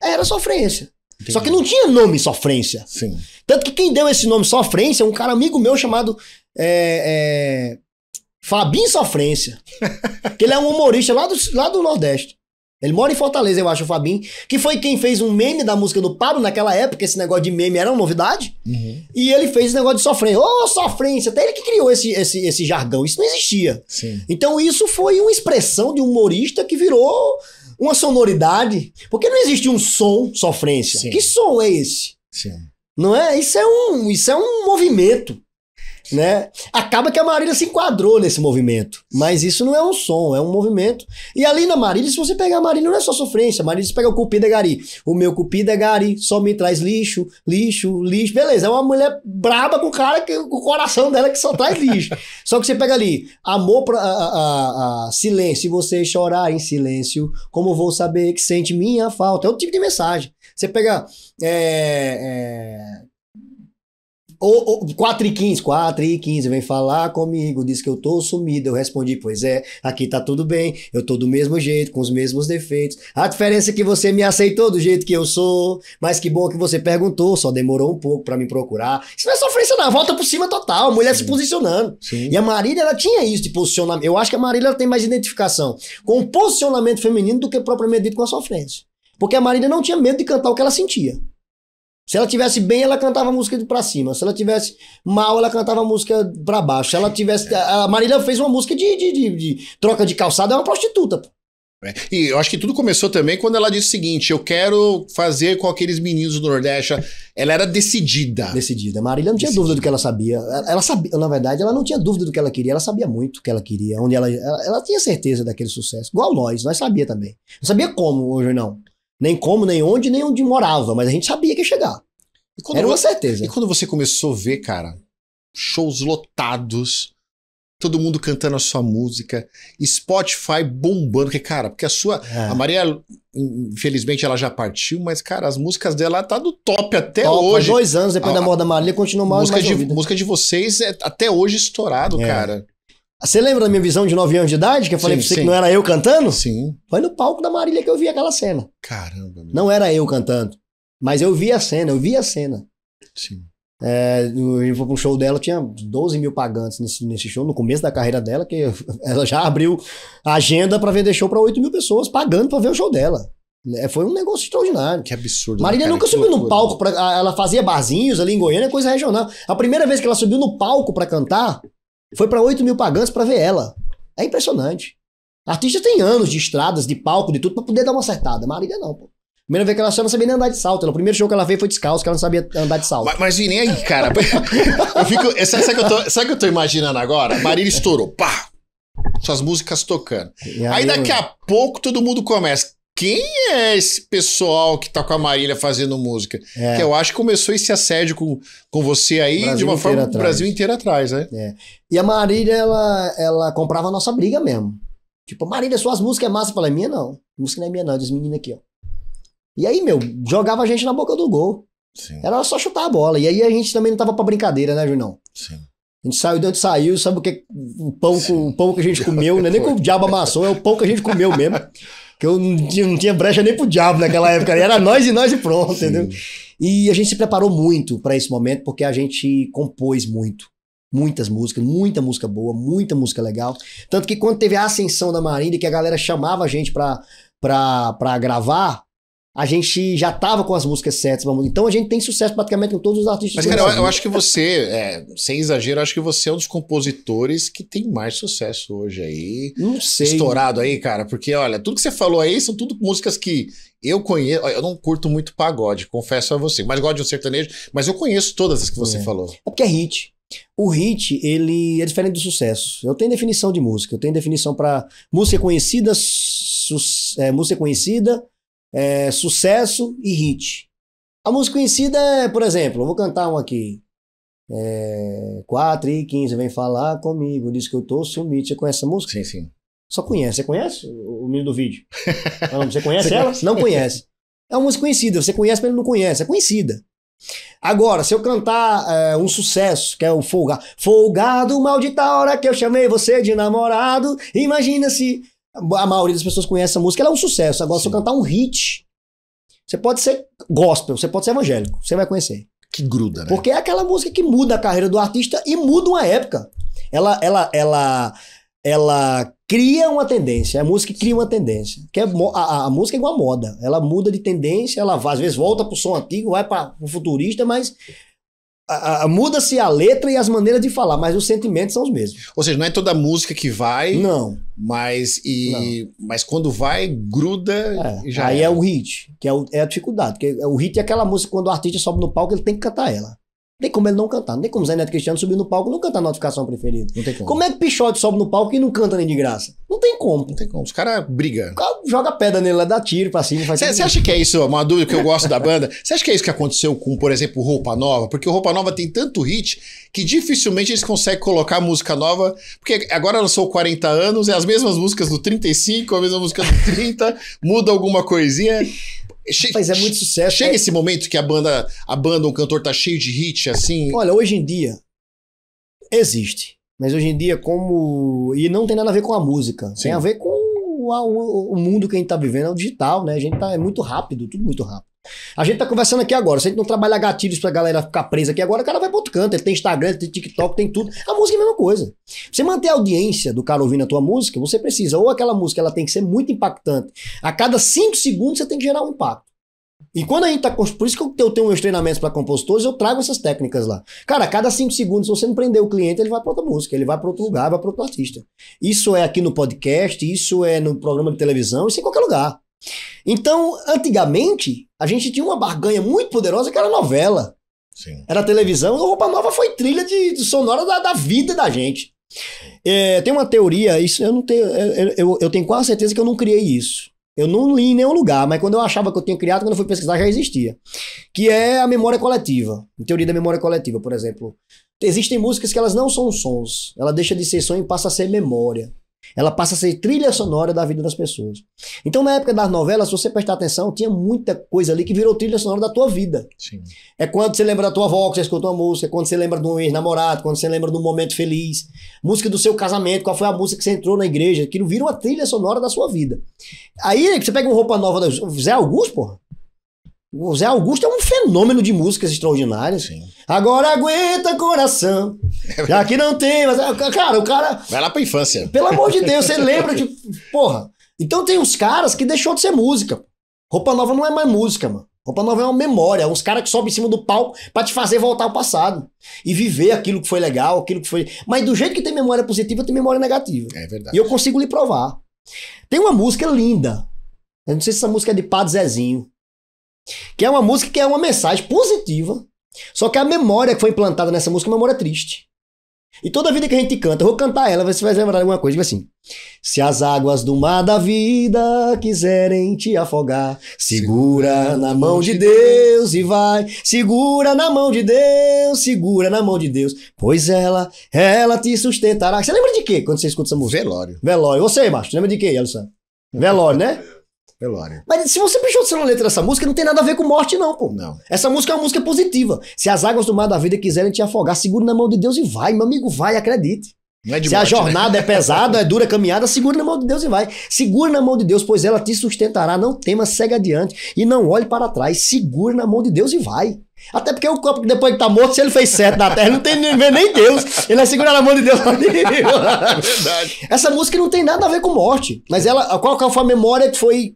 Era sofrência. Entendi. Só que não tinha nome sofrência. Sim. Tanto que quem deu esse nome sofrência é um cara amigo meu chamado é, é, Fabinho Sofrência. que ele é um humorista lá do, lá do Nordeste. Ele mora em Fortaleza, eu acho, o Fabinho. Que foi quem fez um meme da música do Pablo naquela época. Esse negócio de meme era uma novidade. Uhum. E ele fez esse negócio de sofrência. Ô, oh, sofrência! Até ele que criou esse, esse, esse jargão. Isso não existia. Sim. Então isso foi uma expressão de humorista que virou uma sonoridade. Porque não existe um som sofrência. Sim. Que som é esse? Sim. Não é? Isso é um, isso é um movimento né? Acaba que a Marília se enquadrou nesse movimento, mas isso não é um som, é um movimento. E ali na Marília, se você pegar a Marília, não é só sofrência, a Marília se pega o cupido é gari. O meu cupido é gari, só me traz lixo, lixo, lixo. Beleza, é uma mulher braba com o cara, que, com o coração dela que só traz lixo. só que você pega ali, amor pra, a, a, a, silêncio, se você chorar em silêncio, como vou saber que sente minha falta? É outro tipo de mensagem. Você pega é, é, ou, ou, 4 e 15, 4 e 15, vem falar comigo, diz que eu tô sumido. Eu respondi, pois é, aqui tá tudo bem, eu tô do mesmo jeito, com os mesmos defeitos. A diferença é que você me aceitou do jeito que eu sou, mas que bom que você perguntou, só demorou um pouco para me procurar. Isso não é sofrência na é volta por cima total, mulher Sim. se posicionando. Sim. E a Marília, ela tinha isso de posicionamento. Eu acho que a Marília ela tem mais identificação com o posicionamento feminino do que propriamente dito com a sofrência. Porque a Marília não tinha medo de cantar o que ela sentia. Se ela tivesse bem, ela cantava música de pra cima. Se ela tivesse mal, ela cantava música pra baixo. Se ela tivesse. É. A Marília fez uma música de, de, de, de troca de calçada, é uma prostituta, É. E eu acho que tudo começou também quando ela disse o seguinte: eu quero fazer com aqueles meninos do Nordeste. Ela era decidida. Decidida. Marília não tinha decidida. dúvida do que ela sabia. Ela, ela, sabia, na verdade, ela não tinha dúvida do que ela queria. Ela sabia muito o que ela queria, onde ela, ela, ela. tinha certeza daquele sucesso. Igual nós, nós sabia também. Não sabia como hoje não nem como, nem onde, nem onde morava, mas a gente sabia que ia chegar. Era uma você, certeza. E quando você começou a ver, cara, shows lotados, todo mundo cantando a sua música, Spotify bombando, porque, cara, porque a sua. É. A Maria, infelizmente, ela já partiu, mas, cara, as músicas dela tá do top até top, hoje. Dois anos depois a, da morte da Maria, continua mais. Música, mais de, música de vocês é até hoje estourado, é. cara. Você lembra da minha visão de 9 anos de idade, que eu falei sim, pra você sim. que não era eu cantando? Sim. Foi no palco da Marília que eu vi aquela cena. Caramba. Meu. Não era eu cantando, mas eu vi a cena, eu vi a cena. Sim. É, eu fui pro um show dela, tinha 12 mil pagantes nesse, nesse show, no começo da carreira dela, que ela já abriu a agenda para vender show para 8 mil pessoas, pagando para ver o show dela. É, foi um negócio extraordinário. Que absurdo. Né, Marília nunca subiu no palco, né? pra, ela fazia barzinhos ali em Goiânia, é coisa regional. A primeira vez que ela subiu no palco para cantar, foi para 8 mil pagantes para ver ela. É impressionante. Artista tem anos de estradas, de palco, de tudo, para poder dar uma acertada. Marília não, pô. Primeira vez que ela ela não sabia nem andar de salto. o primeiro show que ela veio foi descalço, que ela não sabia andar de salto. Mas, mas nem aí, cara. eu fico, é, sabe, sabe, que eu tô, sabe que eu tô imaginando agora? Marília estourou, pá! Suas músicas tocando. Aí, aí, daqui a pouco todo mundo começa quem é esse pessoal que tá com a Marília fazendo música? É. Que eu acho que começou esse assédio com, com você aí de uma forma o Brasil inteiro atrás, né? É. E a Marília, ela, ela comprava a nossa briga mesmo. Tipo, Marília, suas músicas é massa. Eu falei, minha não. música não é minha não, é diz menina aqui, ó. E aí, meu, jogava a gente na boca do gol. Sim. Era só chutar a bola. E aí a gente também não tava pra brincadeira, né, Junão? Sim. A gente saiu de onde saiu, sabe o que o pão, o pão que a gente comeu, não é nem que o diabo amassou, é o pão que a gente comeu mesmo. que eu não tinha, não tinha, brecha nem pro diabo naquela época. Era nós e nós e pronto, Sim. entendeu? E a gente se preparou muito para esse momento, porque a gente compôs muito. Muitas músicas, muita música boa, muita música legal. Tanto que quando teve a ascensão da Marília, que a galera chamava a gente pra, pra, pra gravar, a gente já tava com as músicas certas, então a gente tem sucesso praticamente com todos os artistas. Mas, cara, eu, eu, acho que você, é, sem exagero, acho que você é um dos compositores que tem mais sucesso hoje aí. Não sei. Estourado aí, cara, porque olha, tudo que você falou aí são tudo músicas que eu conheço, eu não curto muito pagode, confesso a você, mas gosto de um sertanejo, mas eu conheço todas as que você é. falou. É porque é hit. O hit, ele é diferente do sucesso. Eu tenho definição de música, eu tenho definição para música conhecida, é, música conhecida, é, sucesso e hit. A música conhecida é, por exemplo, vou cantar um aqui. É, 4 e 15, vem falar comigo, diz que eu tô sumido. Você conhece essa música? Sim, sim. Só conhece. Você conhece o menino do vídeo? Não, ah, você conhece você ela? Conhece? Não conhece. É uma música conhecida. Você conhece, mas ele não conhece. É conhecida. Agora, se eu cantar é, um sucesso, que é o Folgado. Folgado, maldita hora que eu chamei você de namorado. Imagina se a maioria das pessoas conhece essa música, ela é um sucesso. Agora, Sim. se eu cantar um hit, você pode ser gospel, você pode ser evangélico, você vai conhecer. Que gruda, né? Porque é aquela música que muda a carreira do artista e muda uma época. Ela, ela, ela, ela cria uma tendência. É a música cria uma tendência. Que é, a, a, música é igual a moda. Ela muda de tendência, ela às vezes volta pro som antigo, vai para o futurista, mas muda-se a letra e as maneiras de falar, mas os sentimentos são os mesmos. Ou seja, não é toda música que vai. Não. Mas e não. mas quando vai gruda é, já. Aí é. é o hit, que é, o, é a dificuldade, porque o hit é aquela música quando o artista sobe no palco ele tem que cantar ela. Tem como ele não cantar, não tem como Zé Neto Cristiano subir no palco e não cantar a notificação preferida. Não tem como. Como é que Pichote sobe no palco e não canta nem de graça? Não tem como. Não tem como. Os caras brigam. joga pedra nele, dá tiro pra cima. Você acha que é isso? Uma dúvida que eu gosto da banda. Você acha que é isso que aconteceu com, por exemplo, Roupa Nova? Porque Roupa Nova tem tanto hit que dificilmente eles conseguem colocar música nova. Porque agora lançou 40 anos, é as mesmas músicas do 35, a mesma música do 30, muda alguma coisinha. Che Mas é muito sucesso. Chega é... esse momento que a banda, a banda, um cantor tá cheio de hit, assim. Olha, hoje em dia existe. Mas hoje em dia, como. E não tem nada a ver com a música. Sim. Tem a ver com o, o, o mundo que a gente tá vivendo, é o digital, né? A gente tá. É muito rápido, tudo muito rápido. A gente tá conversando aqui agora. Se a gente não trabalhar gatilhos pra galera ficar presa aqui agora, o cara vai pro outro canto. Ele tem Instagram, tem TikTok, tem tudo. A música é a mesma coisa. você manter a audiência do cara ouvindo a tua música, você precisa, ou aquela música ela tem que ser muito impactante. A cada cinco segundos você tem que gerar um impacto. E quando a gente tá. Por isso que eu tenho meus treinamentos para compositores, eu trago essas técnicas lá. Cara, a cada cinco segundos, se você não prender o cliente, ele vai para outra música, ele vai para outro lugar, vai para outro artista. Isso é aqui no podcast, isso é no programa de televisão, isso é em qualquer lugar. Então, antigamente, a gente tinha uma barganha muito poderosa que era novela. Sim. Era televisão, Roupa Nova foi trilha de, de sonora da, da, vida da gente. É, tem uma teoria, isso eu não tenho. Eu, é, é, eu, eu, tenho quase certeza que eu não criei isso. Eu não li em nenhum lugar, mas quando eu achava que eu tinha criado, quando eu fui pesquisar, já existia. Que é a memória coletiva. A teoria da memória coletiva, por exemplo. Existem músicas que elas não são sons. Ela deixa de ser som e passa a ser memória. Ela passa a ser trilha sonora da vida das pessoas. Então, na época das novelas, se você prestar atenção, tinha muita coisa ali que virou trilha sonora da tua vida. Sim. É quando você lembra da tua avó que você escutou uma música, é quando você lembra de um ex-namorado, quando você lembra de um momento feliz, música do seu casamento, qual foi a música que você entrou na igreja, aquilo vira uma trilha sonora da sua vida. Aí você pega uma roupa nova, Zé Augusto, porra. O Zé Augusto é um fenômeno de músicas extraordinárias. Sim. Agora aguenta coração. Já é que não tem, mas. É, cara, o cara. Vai lá pra infância. Pelo amor de Deus, você lembra de. Porra. Então tem uns caras que deixou de ser música. Roupa nova não é mais música, mano. Roupa nova é uma memória. É uns caras que sobem em cima do palco para te fazer voltar ao passado. E viver aquilo que foi legal, aquilo que foi. Mas do jeito que tem memória positiva, tem memória negativa. É verdade. E eu consigo lhe provar. Tem uma música linda. Eu não sei se essa música é de Padre Zezinho. Que é uma música que é uma mensagem positiva. Só que a memória que foi implantada nessa música é uma memória triste. E toda vida que a gente canta, eu vou cantar ela, você vai lembrar alguma coisa, assim. Se as águas do mar da vida quiserem te afogar, segura na mão de Deus e vai. Segura na mão de Deus, segura na mão de Deus, pois ela, ela te sustentará. Você lembra de quê quando você escuta essa música? Velório. Velório. Você, macho, lembra de quê, Alisson? Velório, né? Velório. Mas se você puxou o uma letra dessa música, não tem nada a ver com morte, não, pô. Não. Essa música é uma música positiva. Se as águas do mar da vida quiserem te afogar, segura na mão de Deus e vai, meu amigo, vai, acredite. É se morte, a né? jornada né? é pesada, é dura caminhada, segura na mão de Deus e vai. Segura na mão de Deus, pois ela te sustentará. Não tema, segue adiante e não olhe para trás. Segura na mão de Deus e vai. Até porque o copo depois que tá morto, se ele fez certo na terra, não tem nem Deus. Ele é segurar na mão de Deus. É verdade. Essa música não tem nada a ver com morte. Mas ela, qual, qual foi a memória que foi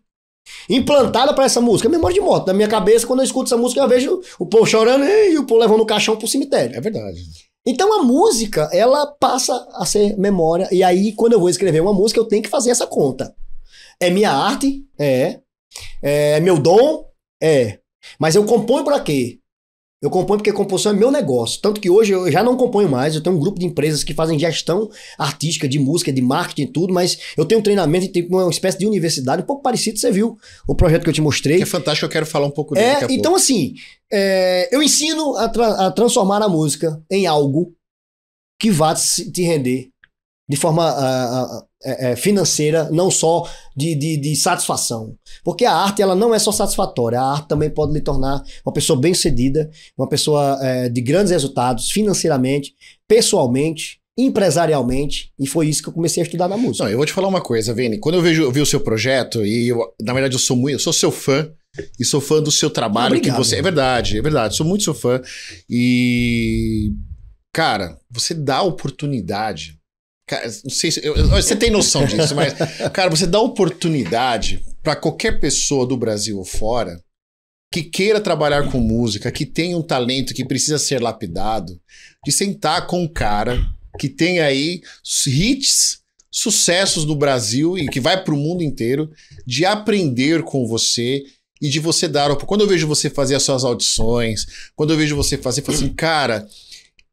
implantada para essa música. É memória de moto. Na minha cabeça, quando eu escuto essa música, eu vejo o povo chorando e o povo levando o caixão pro cemitério. É verdade. Então a música, ela passa a ser memória. E aí, quando eu vou escrever uma música, eu tenho que fazer essa conta. É minha arte? É. É meu dom? É. Mas eu componho para quê? Eu componho porque a composição é meu negócio. Tanto que hoje eu já não componho mais. Eu tenho um grupo de empresas que fazem gestão artística, de música, de marketing e tudo, mas eu tenho um treinamento e tenho uma espécie de universidade, um pouco parecido, você viu o projeto que eu te mostrei. Que é fantástico, eu quero falar um pouco dele. É, então, pouco. assim, é, eu ensino a, tra a, transformar a música em algo que vá te render de forma a, a, é, é, financeira, não só de, de, de, satisfação. Porque a arte ela não é só satisfatória, a arte também pode lhe tornar uma pessoa bem-sucedida, uma pessoa é, de grandes resultados financeiramente, pessoalmente, empresarialmente, e foi isso que eu comecei a estudar na música. Não, eu vou te falar uma coisa, Vini. Quando eu, vejo, eu vi o seu projeto, e eu, na verdade eu sou muito, eu sou seu fã, e sou fã do seu trabalho Obrigado, que você. É verdade, é verdade. Sou muito seu fã. E. Cara, você dá oportunidade Cara, não sei se. Eu, você tem noção disso, mas. Cara, você dá oportunidade para qualquer pessoa do Brasil ou fora que queira trabalhar com música, que tenha um talento que precisa ser lapidado, de sentar com um cara que tem aí hits, sucessos do Brasil e que vai para o mundo inteiro, de aprender com você e de você dar. Quando eu vejo você fazer as suas audições, quando eu vejo você fazer, eu falo assim, cara,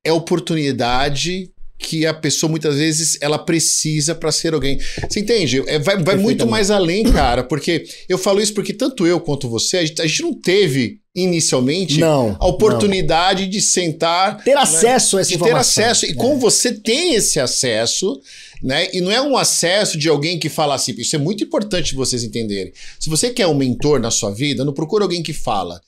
é oportunidade que a pessoa muitas vezes ela precisa para ser alguém. Você entende? É, vai, vai muito mais além, cara, porque eu falo isso porque tanto eu quanto você, a gente, a gente não teve inicialmente não, a oportunidade não. de sentar, ter né, acesso né, a essa de informação. ter acesso e é. como você tem esse acesso, né? E não é um acesso de alguém que fala assim, isso é muito importante vocês entenderem. Se você quer um mentor na sua vida, não procura alguém que fala,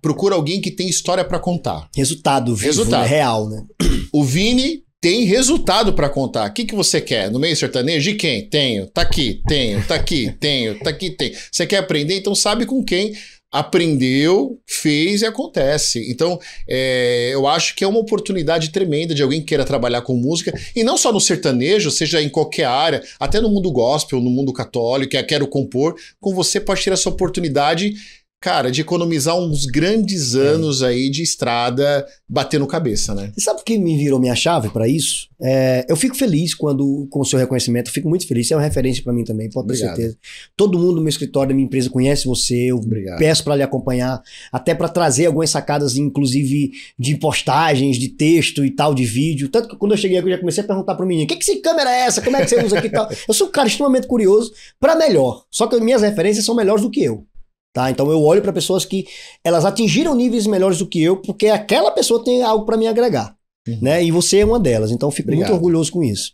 procura alguém que tem história para contar. Resultado vivo, Resultado. Né? real, né? O Vini tem resultado para contar. O que, que você quer? No meio sertanejo? De quem? Tenho, tá aqui, tenho, tá aqui, tenho, tá aqui, tenho. Você quer aprender? Então sabe com quem aprendeu, fez e acontece. Então, é, eu acho que é uma oportunidade tremenda de alguém que queira trabalhar com música, e não só no sertanejo, seja em qualquer área, até no mundo gospel, no mundo católico, que é quero compor, com você pode ter essa oportunidade cara, de economizar uns grandes é. anos é. aí de estrada batendo cabeça, né? E sabe o que me virou minha chave para isso? É, eu fico feliz quando com o seu reconhecimento, fico muito feliz. Você é uma referência para mim também, pode Obrigado. ter certeza. Todo mundo no meu escritório, da minha empresa, conhece você. Eu Obrigado. peço para lhe acompanhar, até para trazer algumas sacadas, inclusive de postagens, de texto e tal, de vídeo. Tanto que quando eu cheguei aqui, eu já comecei a perguntar para o menino: o que, que essa câmera é essa? Como é que você usa aqui e tal? Eu sou um cara extremamente curioso para melhor. Só que minhas referências são melhores do que eu. Tá? Então eu olho para pessoas que elas atingiram níveis melhores do que eu, porque aquela pessoa tem algo para me agregar. Uhum. Né? E você é uma delas, então eu fico Obrigado. muito orgulhoso com isso.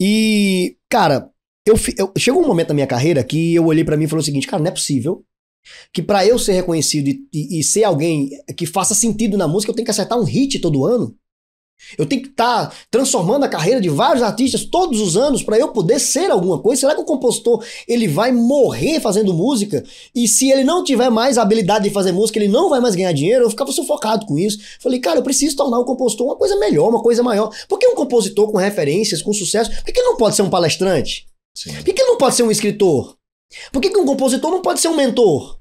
E, cara, eu, eu chegou um momento na minha carreira que eu olhei para mim e falei o seguinte, cara, não é possível que para eu ser reconhecido e, e, e, ser alguém que faça sentido na música, eu tenho que acertar um hit todo ano. Eu tenho que estar tá transformando a carreira de vários artistas todos os anos para eu poder ser alguma coisa. Será que o compositor ele vai morrer fazendo música? E se ele não tiver mais a habilidade de fazer música, ele não vai mais ganhar dinheiro? Eu ficava sufocado com isso. Falei, cara, eu preciso tornar o compositor uma coisa melhor, uma coisa maior. Por que um compositor com referências, com sucesso, por que ele não pode ser um palestrante? Sim. Por que ele não pode ser um escritor? Por que um compositor não pode ser um mentor?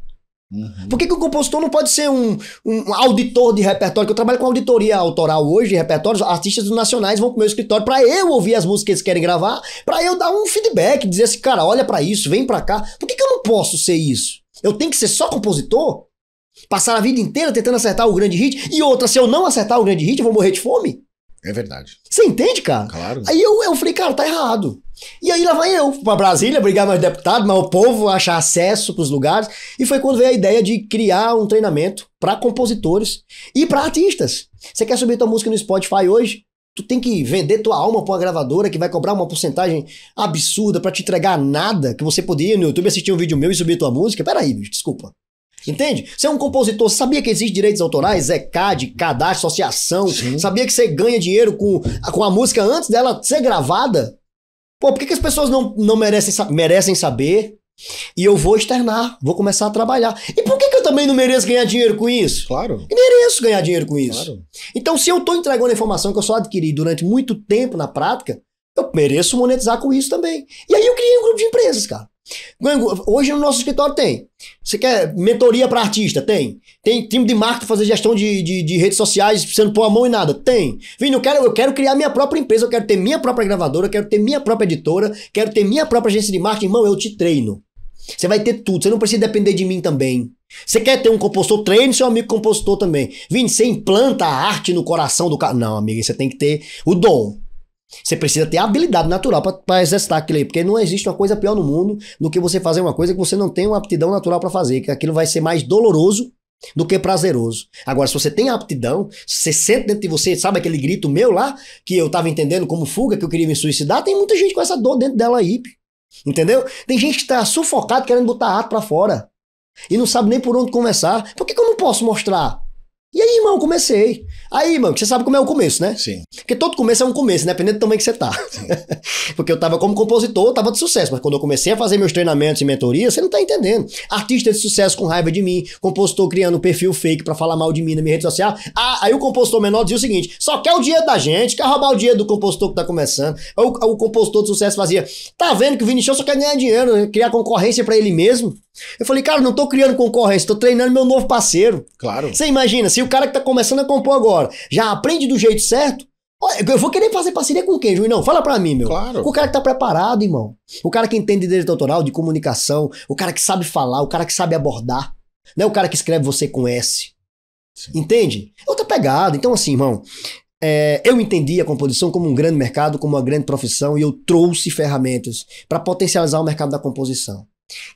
Uhum. Por que, que o compositor não pode ser um, um auditor de repertório? Que eu trabalho com auditoria autoral hoje, repertórios. Artistas nacionais vão pro meu escritório para eu ouvir as músicas que eles querem gravar, para eu dar um feedback, dizer assim, cara, olha para isso, vem para cá. Por que, que eu não posso ser isso? Eu tenho que ser só compositor? Passar a vida inteira tentando acertar o grande hit? E outra, se eu não acertar o grande hit, eu vou morrer de fome? É verdade. Você entende, cara? Claro. Aí eu, eu falei, cara, tá errado. E aí lá vai eu pra Brasília, brigar mais deputado, mas o povo achar acesso pros lugares. E foi quando veio a ideia de criar um treinamento para compositores e para artistas. Você quer subir tua música no Spotify hoje? Tu tem que vender tua alma pra uma gravadora que vai cobrar uma porcentagem absurda para te entregar nada que você podia no YouTube assistir um vídeo meu e subir tua música? Peraí, bicho, desculpa. Entende? Você é um compositor, sabia que existem direitos autorais, é CAD, cadastro, associação, Sim. sabia que você ganha dinheiro com, com a música antes dela ser gravada? Pô, por que, que as pessoas não, não merecem, merecem saber? E eu vou externar, vou começar a trabalhar. E por que, que eu também não mereço ganhar dinheiro com isso? Claro. Eu mereço ganhar dinheiro com isso. Claro. Então, se eu estou entregando a informação que eu só adquiri durante muito tempo na prática, eu mereço monetizar com isso também. E aí eu criei um grupo de empresas, cara. Hoje no nosso escritório tem. Você quer mentoria para artista? Tem. Tem time de marketing fazer gestão de, de, de redes sociais, você não pôr a mão em nada? Tem. Vini, eu quero, eu quero criar minha própria empresa, eu quero ter minha própria gravadora, eu quero ter minha própria editora, quero ter minha própria agência de marketing. Irmão, eu te treino. Você vai ter tudo, você não precisa depender de mim também. Você quer ter um compositor? Treine seu amigo compositor também. Vini, você implanta a arte no coração do cara. Não, amigo, você tem que ter o dom. Você precisa ter habilidade natural para exercitar aquilo aí, porque não existe uma coisa pior no mundo do que você fazer uma coisa que você não tem uma aptidão natural para fazer, que aquilo vai ser mais doloroso do que prazeroso. Agora, se você tem aptidão, você sente dentro de você, sabe aquele grito meu lá, que eu tava entendendo como fuga, que eu queria me suicidar, tem muita gente com essa dor dentro dela aí, entendeu? Tem gente que tá sufocada querendo botar ato para fora e não sabe nem por onde começar. Por que, que eu não posso mostrar? E aí, irmão, comecei. Aí, mano, você sabe como é o começo, né? Sim. Porque todo começo é um começo, Dependendo do tamanho que você tá. Porque eu tava como compositor, eu tava de sucesso, mas quando eu comecei a fazer meus treinamentos e mentoria, você não tá entendendo. Artista é de sucesso com raiva de mim, compositor criando um perfil fake para falar mal de mim na minha rede social. Ah, aí o compositor menor dizia o seguinte: só quer o dinheiro da gente, quer roubar o dinheiro do compositor que tá começando. Aí o, o compositor de sucesso fazia: tá vendo que o Vinicius só quer ganhar dinheiro, né? criar concorrência para ele mesmo? Eu falei, cara, não tô criando concorrência, tô treinando meu novo parceiro. Claro. Você imagina, se o cara que tá começando a compor agora já aprende do jeito certo, eu vou querer fazer parceria com quem, Juiz? Não, fala pra mim, meu. Claro. O cara que tá preparado, irmão. O cara que entende direito autoral, de comunicação, o cara que sabe falar, o cara que sabe abordar. Não é o cara que escreve você com S. Sim. Entende? Eu é tô pegado. Então, assim, irmão, é, eu entendi a composição como um grande mercado, como uma grande profissão, e eu trouxe ferramentas para potencializar o mercado da composição.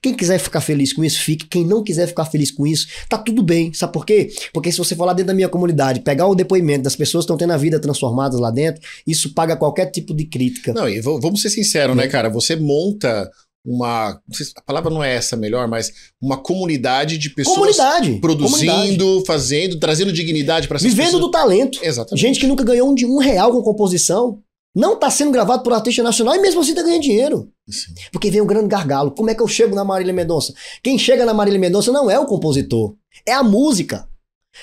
Quem quiser ficar feliz com isso, fique. Quem não quiser ficar feliz com isso, tá tudo bem. Sabe por quê? Porque se você for lá dentro da minha comunidade, pegar o depoimento das pessoas que estão tendo a vida transformadas lá dentro, isso paga qualquer tipo de crítica. Não, e vamos ser sinceros, é. né, cara? Você monta uma. Se a palavra não é essa melhor, mas uma comunidade de pessoas comunidade, produzindo, comunidade. fazendo, trazendo dignidade para Vivendo pessoas. do talento. Exatamente. Gente que nunca ganhou um, de um real com composição não está sendo gravado por artista nacional e mesmo assim está ganhando dinheiro. Sim. Porque vem um grande gargalo. Como é que eu chego na Marília Mendonça? Quem chega na Marília Mendonça não é o compositor, é a música.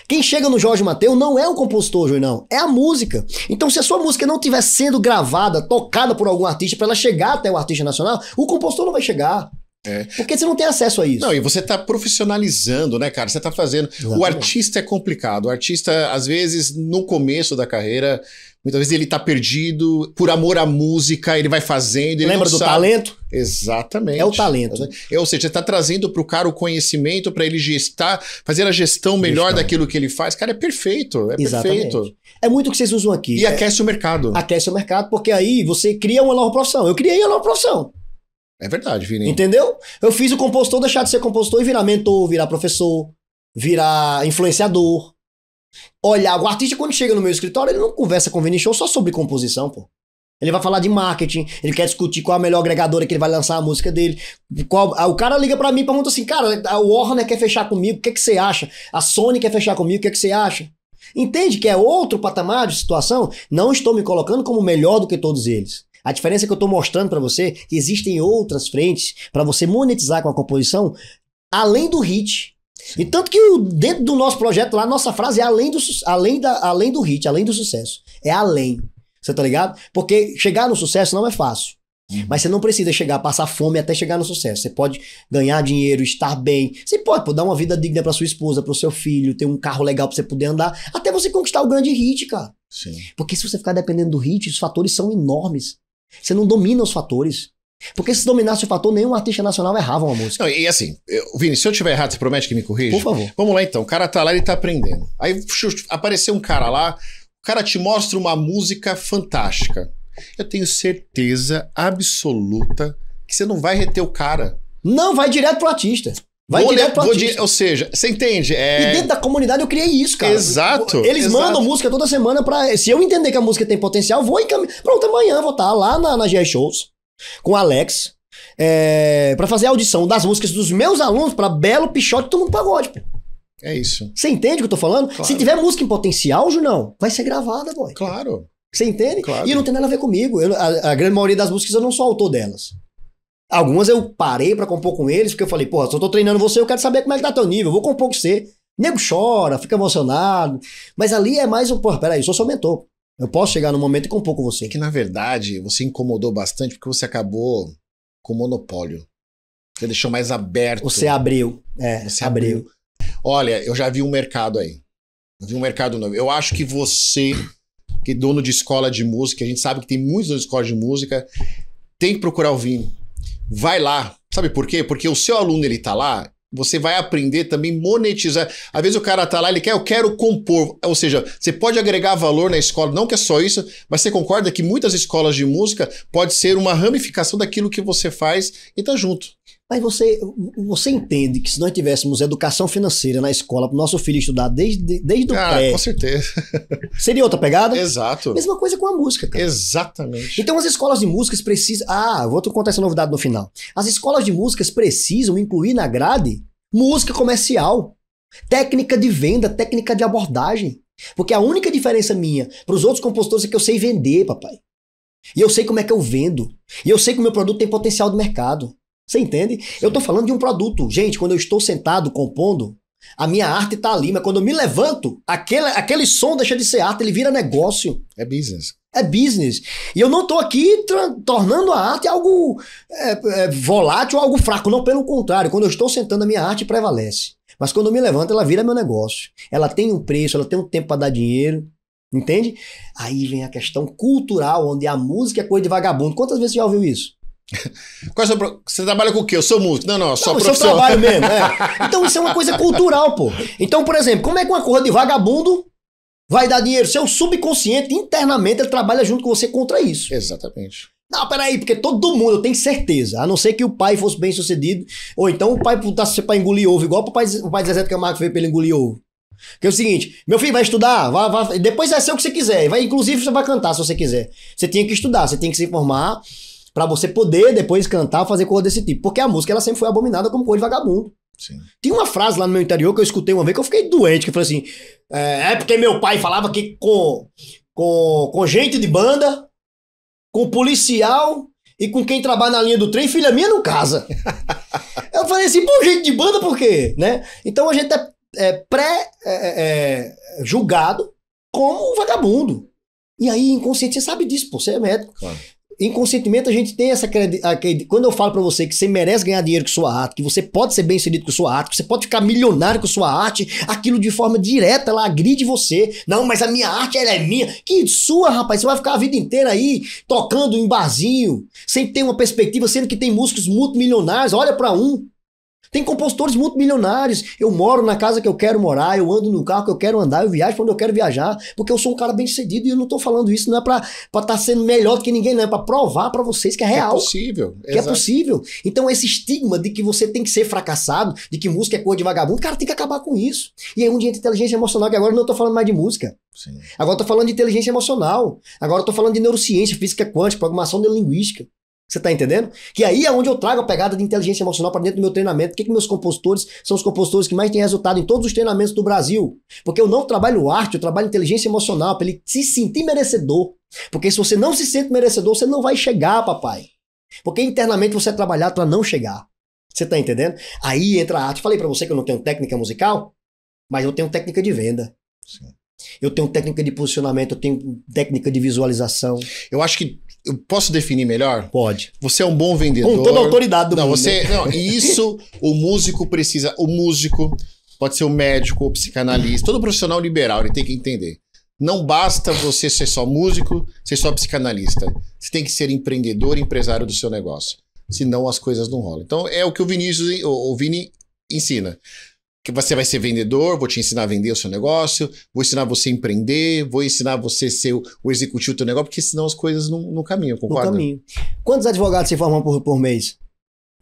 Quem chega no Jorge Mateus não é o compositor, Júnior, não, é a música. Então, se a sua música não estiver sendo gravada, tocada por algum artista para ela chegar até o artista nacional, o compositor não vai chegar. É. Porque você não tem acesso a isso. Não, e você está profissionalizando, né, cara? Você está fazendo. Exatamente. O artista é complicado. O artista, às vezes, no começo da carreira, Muitas vezes ele tá perdido, por amor à música, ele vai fazendo. Ele Lembra do sabe. talento? Exatamente. É o talento. É, ou seja, tá trazendo pro cara o conhecimento para ele gestar, fazer a gestão melhor gestão. daquilo que ele faz. Cara, é perfeito. É Exatamente. perfeito. É muito o que vocês usam aqui. E é, aquece o mercado. Aquece o mercado, porque aí você cria uma nova profissão. Eu criei uma nova profissão. É verdade, Vini. Entendeu? Eu fiz o compostor deixar de ser compostor e virar mentor, virar professor, virar influenciador. Olha, o artista quando chega no meu escritório, ele não conversa com o Vini Show só sobre composição, pô. Ele vai falar de marketing, ele quer discutir qual é a melhor agregadora que ele vai lançar a música dele. Qual, o cara liga para mim e pergunta assim: cara, a Warner quer fechar comigo, o que, é que você acha? A Sony quer fechar comigo, o que, é que você acha? Entende que é outro patamar de situação? Não estou me colocando como melhor do que todos eles. A diferença é que eu estou mostrando para você que existem outras frentes para você monetizar com a composição além do hit. E tanto que o, dentro do nosso projeto lá, nossa frase é além do, além, da, além do hit, além do sucesso. É além. Você tá ligado? Porque chegar no sucesso não é fácil. Uhum. Mas você não precisa chegar, passar fome até chegar no sucesso. Você pode ganhar dinheiro, estar bem. Você pode pô, dar uma vida digna para sua esposa, para o seu filho, ter um carro legal para você poder andar, até você conquistar o grande hit, cara. Sim. Porque se você ficar dependendo do hit, os fatores são enormes. Você não domina os fatores. Porque se dominasse o fator, nenhum artista nacional errava uma música. Não, e assim, eu, Vini, se eu tiver errado, você promete que me corrija? Por favor. Vamos lá então, o cara tá lá, ele tá aprendendo. Aí apareceu um cara lá, o cara te mostra uma música fantástica. Eu tenho certeza absoluta que você não vai reter o cara. Não, vai direto pro artista. Vai vou direto pro artista. Di ou seja, você entende? É... E dentro da comunidade eu criei isso, cara. Exato. Eles exato. mandam música toda semana pra. Se eu entender que a música tem potencial, vou encaminhar. Pronto, amanhã vou estar tá lá na, na GI Shows com o Alex é, para fazer a audição das músicas dos meus alunos para Belo Pichote e Todo Mundo Pagode, pô. É isso. Você entende o que eu tô falando? Claro. Se tiver música em potencial, Junão, vai ser gravada, boy. Claro. Você entende? Claro. E não tem nada a ver comigo. Eu, a, a, grande maioria das músicas eu não sou autor delas. Algumas eu parei para compor com eles, porque eu falei, porra, se eu tô treinando você, eu quero saber como é que tá teu nível, eu vou compor com você. nego chora, fica emocionado. Mas ali é mais um, porra, peraí, eu sou seu mentor. Eu posso chegar no momento e compor com você. É que na verdade você incomodou bastante porque você acabou com o monopólio. Você deixou mais aberto. Você abriu. É, você abriu. abriu. Olha, eu já vi um mercado aí. Eu vi um mercado novo. Eu acho que você, que é dono de escola de música, a gente sabe que tem muitos donos de escola de música, tem que procurar o Vini. Vai lá. Sabe por quê? Porque o seu aluno ele tá lá você vai aprender também monetizar. Às vezes o cara tá lá, ele quer, eu quero compor. Ou seja, você pode agregar valor na escola, não que é só isso, mas você concorda que muitas escolas de música pode ser uma ramificação daquilo que você faz e tá junto. Mas você, você entende que se nós tivéssemos educação financeira na escola para o nosso filho estudar desde, desde o ah, pré... com certeza. Seria outra pegada? Exato. Mesma coisa com a música, cara. Exatamente. Então as escolas de músicas precisam... Ah, vou te contar essa novidade no final. As escolas de músicas precisam incluir na grade música comercial, técnica de venda, técnica de abordagem. Porque a única diferença minha para os outros compositores é que eu sei vender, papai. E eu sei como é que eu vendo. E eu sei que o meu produto tem potencial de mercado. Você entende? Sim. Eu tô falando de um produto. Gente, quando eu estou sentado compondo, a minha arte tá ali, mas quando eu me levanto, aquele, aquele som deixa de ser arte, ele vira negócio. É business. É business. E eu não tô aqui tornando a arte algo é, é, volátil, algo fraco. Não, pelo contrário. Quando eu estou sentando, a minha arte prevalece. Mas quando eu me levanto, ela vira meu negócio. Ela tem um preço, ela tem um tempo para dar dinheiro. Entende? Aí vem a questão cultural, onde a música é coisa de vagabundo. Quantas vezes você já ouviu isso? Qual é pro... Você trabalha com o quê? Eu sou músico. Não, não, só profissão. Eu trabalho mesmo, é. Então isso é uma coisa cultural, pô. Então, por exemplo, como é que uma corra de vagabundo vai dar dinheiro? Seu subconsciente, internamente, ele trabalha junto com você contra isso. Exatamente. Não, peraí, porque todo mundo, eu tenho certeza, a não ser que o pai fosse bem sucedido, ou então o pai putasse tá pra engolir ovo, igual o pai, o pai de Zezé Camargo veio pra ele engolir ovo. Que é o seguinte, meu filho vai estudar, vai, vai, depois vai é ser o que você quiser, vai, inclusive você vai cantar se você quiser. Você tem que estudar, você tem que se informar para você poder depois cantar, fazer coisa desse tipo. Porque a música ela sempre foi abominada como coisa de vagabundo. Sim. Tem uma frase lá no meu interior que eu escutei uma vez que eu fiquei doente, que eu falei assim: é, é porque meu pai falava que com, com, com gente de banda, com policial e com quem trabalha na linha do trem, filha minha não casa. eu falei assim, por gente de banda por quê? Né? Então a gente é, é pré-julgado é, é, é como um vagabundo. E aí, inconsciente, você sabe disso, pô, você é médico. Claro inconscientemente a gente tem essa credibilidade. Quando eu falo para você que você merece ganhar dinheiro com sua arte, que você pode ser bem sucedido com sua arte, que você pode ficar milionário com sua arte, aquilo de forma direta, ela agride você. Não, mas a minha arte, ela é minha. Que sua, rapaz? Você vai ficar a vida inteira aí tocando em barzinho, sem ter uma perspectiva, sendo que tem músicos multimilionários. Olha para um. Tem compositores muito milionários. Eu moro na casa que eu quero morar, eu ando no carro que eu quero andar, eu viajo quando eu quero viajar, porque eu sou um cara bem sucedido e eu não tô falando isso, não é pra estar tá sendo melhor do que ninguém, não. É pra provar para vocês que é, é real. é possível. Que é possível. Então, esse estigma de que você tem que ser fracassado, de que música é coisa de vagabundo, cara, tem que acabar com isso. E aí, um dia, inteligência emocional, que agora eu não tô falando mais de música. Sim. Agora eu tô falando de inteligência emocional. Agora eu tô falando de neurociência, física quântica, programação neurolinguística. Você tá entendendo? Que aí é onde eu trago a pegada de inteligência emocional para dentro do meu treinamento. Por que, que meus compositores são os compositores que mais têm resultado em todos os treinamentos do Brasil? Porque eu não trabalho arte, eu trabalho inteligência emocional, para ele se sentir merecedor. Porque se você não se sente merecedor, você não vai chegar, papai. Porque internamente você é trabalhado para não chegar. Você tá entendendo? Aí entra a arte. Falei para você que eu não tenho técnica musical, mas eu tenho técnica de venda. Sim. Eu tenho técnica de posicionamento, eu tenho técnica de visualização. Eu acho que eu posso definir melhor? Pode. Você é um bom vendedor. Com toda a autoridade do não, mundo. Você, né? não, e isso o músico precisa. O músico pode ser o médico, o psicanalista, todo profissional liberal, ele tem que entender. Não basta você ser só músico, ser só psicanalista. Você tem que ser empreendedor, empresário do seu negócio. Senão as coisas não rolam. Então é o que o Vinícius, o Vini ensina que você vai ser vendedor, vou te ensinar a vender o seu negócio, vou ensinar você a empreender, vou ensinar você a ser o, o executivo do seu negócio, porque senão as coisas não, não caminham, concorda? Não caminham. Quantos advogados se formam por, por mês?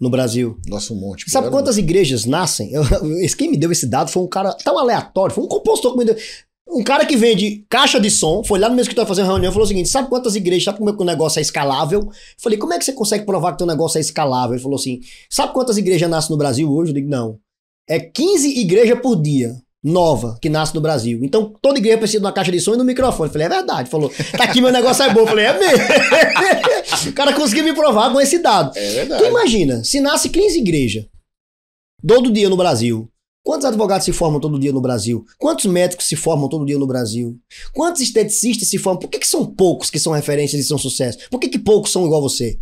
no Brasil. Nossa, um monte. Sabe é quantas igrejas nascem? Eu, esse, quem me deu esse dado foi um cara tão aleatório, foi um compositor que me deu. Um cara que vende caixa de som, foi lá no meu escritório fazer uma reunião e falou o seguinte: sabe quantas igrejas, sabe como é que o negócio é escalável? falei, como é que você consegue provar que o negócio é escalável? Ele falou assim: sabe quantas igrejas nascem no Brasil hoje? Eu digo, não é 15 igrejas por dia nova que nasce no Brasil. Então toda igreja precisa de uma caixa de som e de um microfone. falei, é verdade. Falou, tá aqui meu negócio é bom. falei, é mesmo. o cara conseguiu me provar com esse dado. É verdade. Tu imagina, se nasce 15 igrejas todo dia no Brasil, Quantos advogados se formam todo dia no Brasil? Quantos médicos se formam todo dia no Brasil? Quantos esteticistas se formam? Por que, que são poucos que são referências e são sucesso? Por que, que poucos são igual você?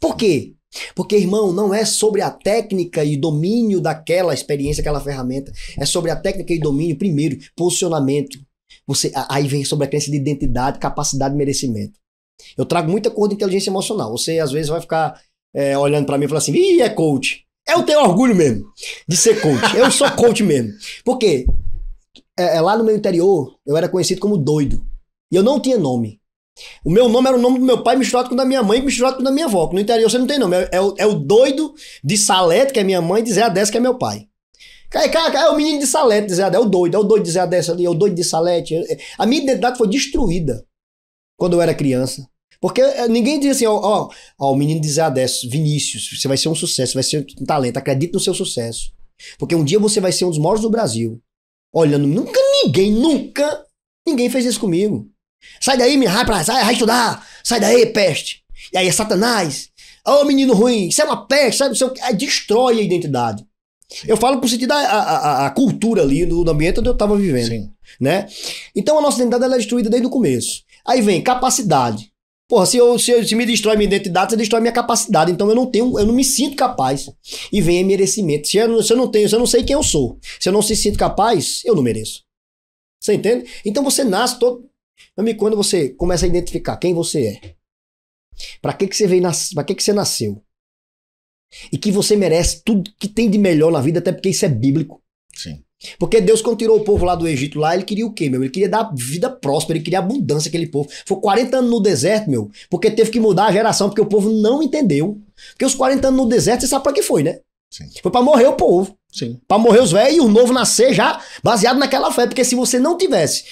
Por quê? Porque, irmão, não é sobre a técnica e domínio daquela experiência, aquela ferramenta. É sobre a técnica e domínio, primeiro, posicionamento. Você, aí vem sobre a crença de identidade, capacidade e merecimento. Eu trago muita coisa de inteligência emocional. Você, às vezes, vai ficar é, olhando para mim e falar assim: ih, é coach. Eu tenho orgulho mesmo de ser coach. Eu sou coach mesmo. Por quê? É, é, lá no meu interior, eu era conhecido como doido. E eu não tinha nome. O meu nome era o nome do meu pai misturado com o da minha mãe, misturado com o da minha avó. No interior você não tem nome. É, é, o, é o doido de Salete, que é minha mãe, de Zé Adessa, que é meu pai. cai, cai, é o menino de Salete, de é o doido, é o doido de Zé Adessa ali, é o doido de Salete. É, é, a minha identidade foi destruída quando eu era criança. Porque é, ninguém diz assim, ó, ó, ó o menino de Zé Adessa, Vinícius, você vai ser um sucesso, vai ser um talento, acredite no seu sucesso. Porque um dia você vai ser um dos maiores do Brasil. Olhando, nunca ninguém, nunca ninguém fez isso comigo. Sai daí, minha rapa, sai, vai estudar. Sai daí, peste. E aí é Satanás. Ô, oh, menino ruim, isso é uma peste, sabe? Isso é, é destrói a identidade. Eu falo por sentido da a, a, a cultura ali, do, do ambiente onde eu estava vivendo. Sim. Né? Então a nossa identidade ela é destruída desde o começo. Aí vem capacidade. Porra, se, eu, se, eu, se me destrói minha identidade, você destrói minha capacidade. Então eu não tenho, eu não me sinto capaz. E vem merecimento. Se eu, se eu não tenho, se eu não sei quem eu sou, se eu não se sinto capaz, eu não mereço. Você entende? Então você nasce todo, meu amigo, quando você começa a identificar quem você é, para que, que você veio, nas... para que, que você nasceu, e que você merece tudo que tem de melhor na vida, até porque isso é bíblico. Sim. Porque Deus, quando tirou o povo lá do Egito, lá, ele queria o quê, meu? Ele queria dar vida próspera, ele queria abundância aquele povo. Foi 40 anos no deserto, meu, porque teve que mudar a geração, porque o povo não entendeu. Porque os 40 anos no deserto, você sabe pra que foi, né? Sim. Foi para morrer o povo. Sim. Pra morrer os velhos e o novo nascer já baseado naquela fé. Porque se você não tivesse,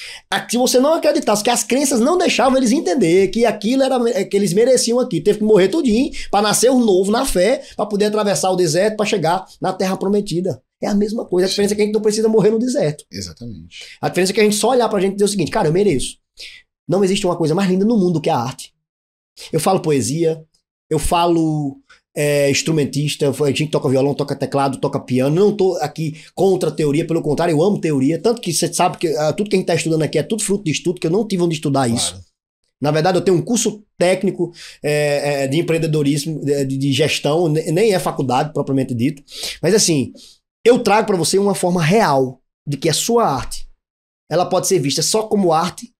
se você não acreditasse que as crenças não deixavam eles entender que aquilo era é, que eles mereciam aqui, teve que morrer tudinho para nascer o novo na fé, para poder atravessar o deserto para chegar na terra prometida. É a mesma coisa. A diferença é que a gente não precisa morrer no deserto. Exatamente. A diferença é que a gente só olhar pra gente e dizer o seguinte: cara, eu mereço. Não existe uma coisa mais linda no mundo que a arte. Eu falo poesia, eu falo é, instrumentista, a gente toca violão, toca teclado, toca piano. Não estou aqui contra a teoria, pelo contrário, eu amo teoria. Tanto que você sabe que uh, tudo que a gente está estudando aqui é tudo fruto de estudo, que eu não tive onde estudar claro. isso. Na verdade, eu tenho um curso técnico é, é de empreendedorismo, de, de gestão, nem é faculdade propriamente dito. Mas assim, eu trago para você uma forma real de que a sua arte ela pode ser vista só como arte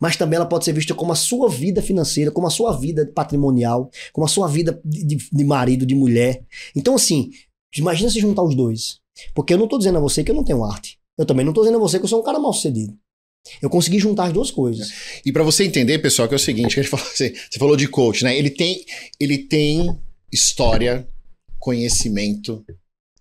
mas também ela pode ser vista como a sua vida financeira, como a sua vida patrimonial, como a sua vida de, de marido, de mulher. Então, assim, imagina se juntar os dois. Porque eu não estou dizendo a você que eu não tenho arte. Eu também não estou dizendo a você que eu sou um cara mal sucedido. Eu consegui juntar as duas coisas. E para você entender, pessoal, que é o seguinte, falou, você, você falou de coach, né? Ele tem, ele tem história, conhecimento,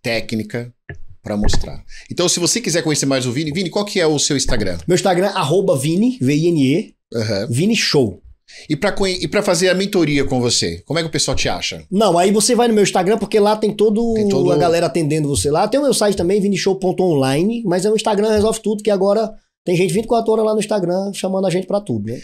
técnica, para mostrar. Então, se você quiser conhecer mais o Vini, Vini, qual que é o seu Instagram? Meu Instagram é Vini, V-I-N-E, uhum. Vini Show. E para fazer a mentoria com você, como é que o pessoal te acha? Não, aí você vai no meu Instagram, porque lá tem, toda todo... a galera atendendo você lá. Tem o meu site também, vinishow.online, mas é o Instagram resolve tudo, que agora tem gente 24 horas lá no Instagram chamando a gente pra tudo, né?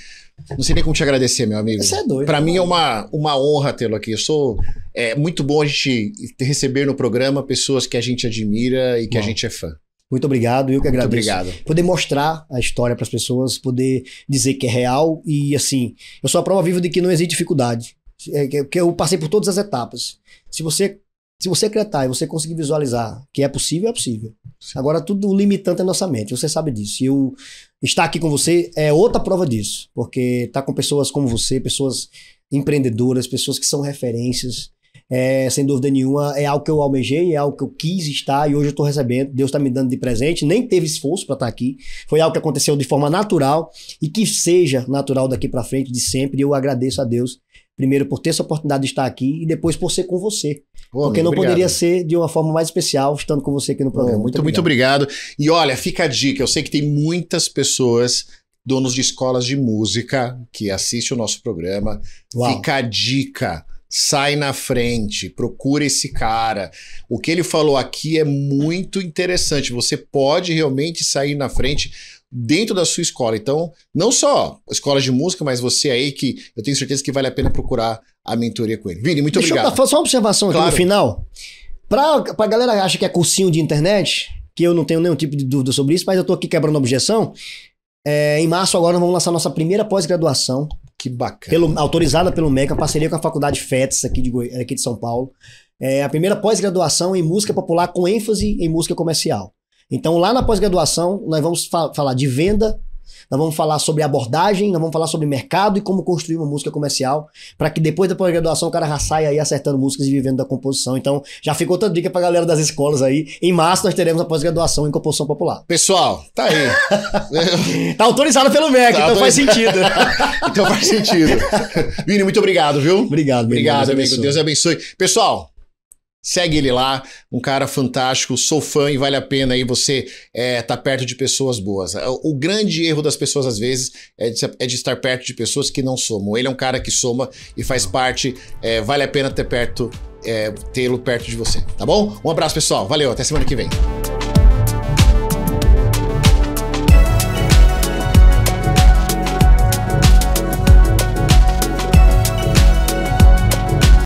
Não sei nem como te agradecer, meu amigo. Isso é doido. Pra mim é uma, uma honra tê-lo aqui. Eu sou. É muito bom a gente receber no programa pessoas que a gente admira e que bom. a gente é fã. Muito obrigado, eu que agradeço. Muito obrigado. Poder mostrar a história para as pessoas, poder dizer que é real e assim, eu sou a prova viva de que não existe dificuldade. É, que eu passei por todas as etapas. Se você se você acreditar e você conseguir visualizar que é possível, é possível. Sim. Agora, tudo limitante é nossa mente, você sabe disso. E eu estar aqui com você é outra prova disso, porque estar tá com pessoas como você, pessoas empreendedoras, pessoas que são referências, é, sem dúvida nenhuma, é algo que eu almejei, é algo que eu quis estar e hoje eu estou recebendo. Deus está me dando de presente, nem teve esforço para estar tá aqui. Foi algo que aconteceu de forma natural e que seja natural daqui para frente, de sempre. E eu agradeço a Deus Primeiro, por ter essa oportunidade de estar aqui e depois por ser com você. Pô, Porque não obrigado. poderia ser de uma forma mais especial estando com você aqui no programa. Pô, muito, muito obrigado. muito obrigado. E olha, fica a dica: eu sei que tem muitas pessoas donos de escolas de música que assiste o nosso programa. Uau. Fica a dica. Sai na frente, procura esse cara. O que ele falou aqui é muito interessante. Você pode realmente sair na frente dentro da sua escola. Então, não só escolas de música, mas você aí que eu tenho certeza que vale a pena procurar a mentoria com ele. Vini, muito Deixa obrigado. Eu só uma observação claro. aqui no final. Pra, pra galera que acha que é cursinho de internet, que eu não tenho nenhum tipo de dúvida sobre isso, mas eu tô aqui quebrando objeção. É, em março agora nós vamos lançar nossa primeira pós-graduação. Que bacana. Pelo, autorizada pelo MEC, parceria com a Faculdade FETS aqui de, aqui de São Paulo. É a primeira pós-graduação em música popular com ênfase em música comercial. Então, lá na pós-graduação, nós vamos fa falar de venda, nós vamos falar sobre abordagem, nós vamos falar sobre mercado e como construir uma música comercial, para que depois da pós-graduação o cara já saia aí acertando músicas e vivendo da composição. Então, já ficou outra dica pra galera das escolas aí. Em março nós teremos a pós-graduação em composição popular. Pessoal, tá aí. tá autorizado pelo MEC, tá então faz sentido. então faz sentido. Vini, muito obrigado, viu? Obrigado, Obrigado, Deus amigo. Deus abençoe. Pessoal, Segue ele lá, um cara fantástico, sou fã e vale a pena aí você estar é, tá perto de pessoas boas. É, o, grande erro das pessoas, às vezes, é de, é de, estar perto de pessoas que não somam. Ele é um cara que soma e faz parte, é, vale a pena ter perto, é, tê-lo perto de você, tá bom? Um abraço, pessoal. Valeu, até semana que vem.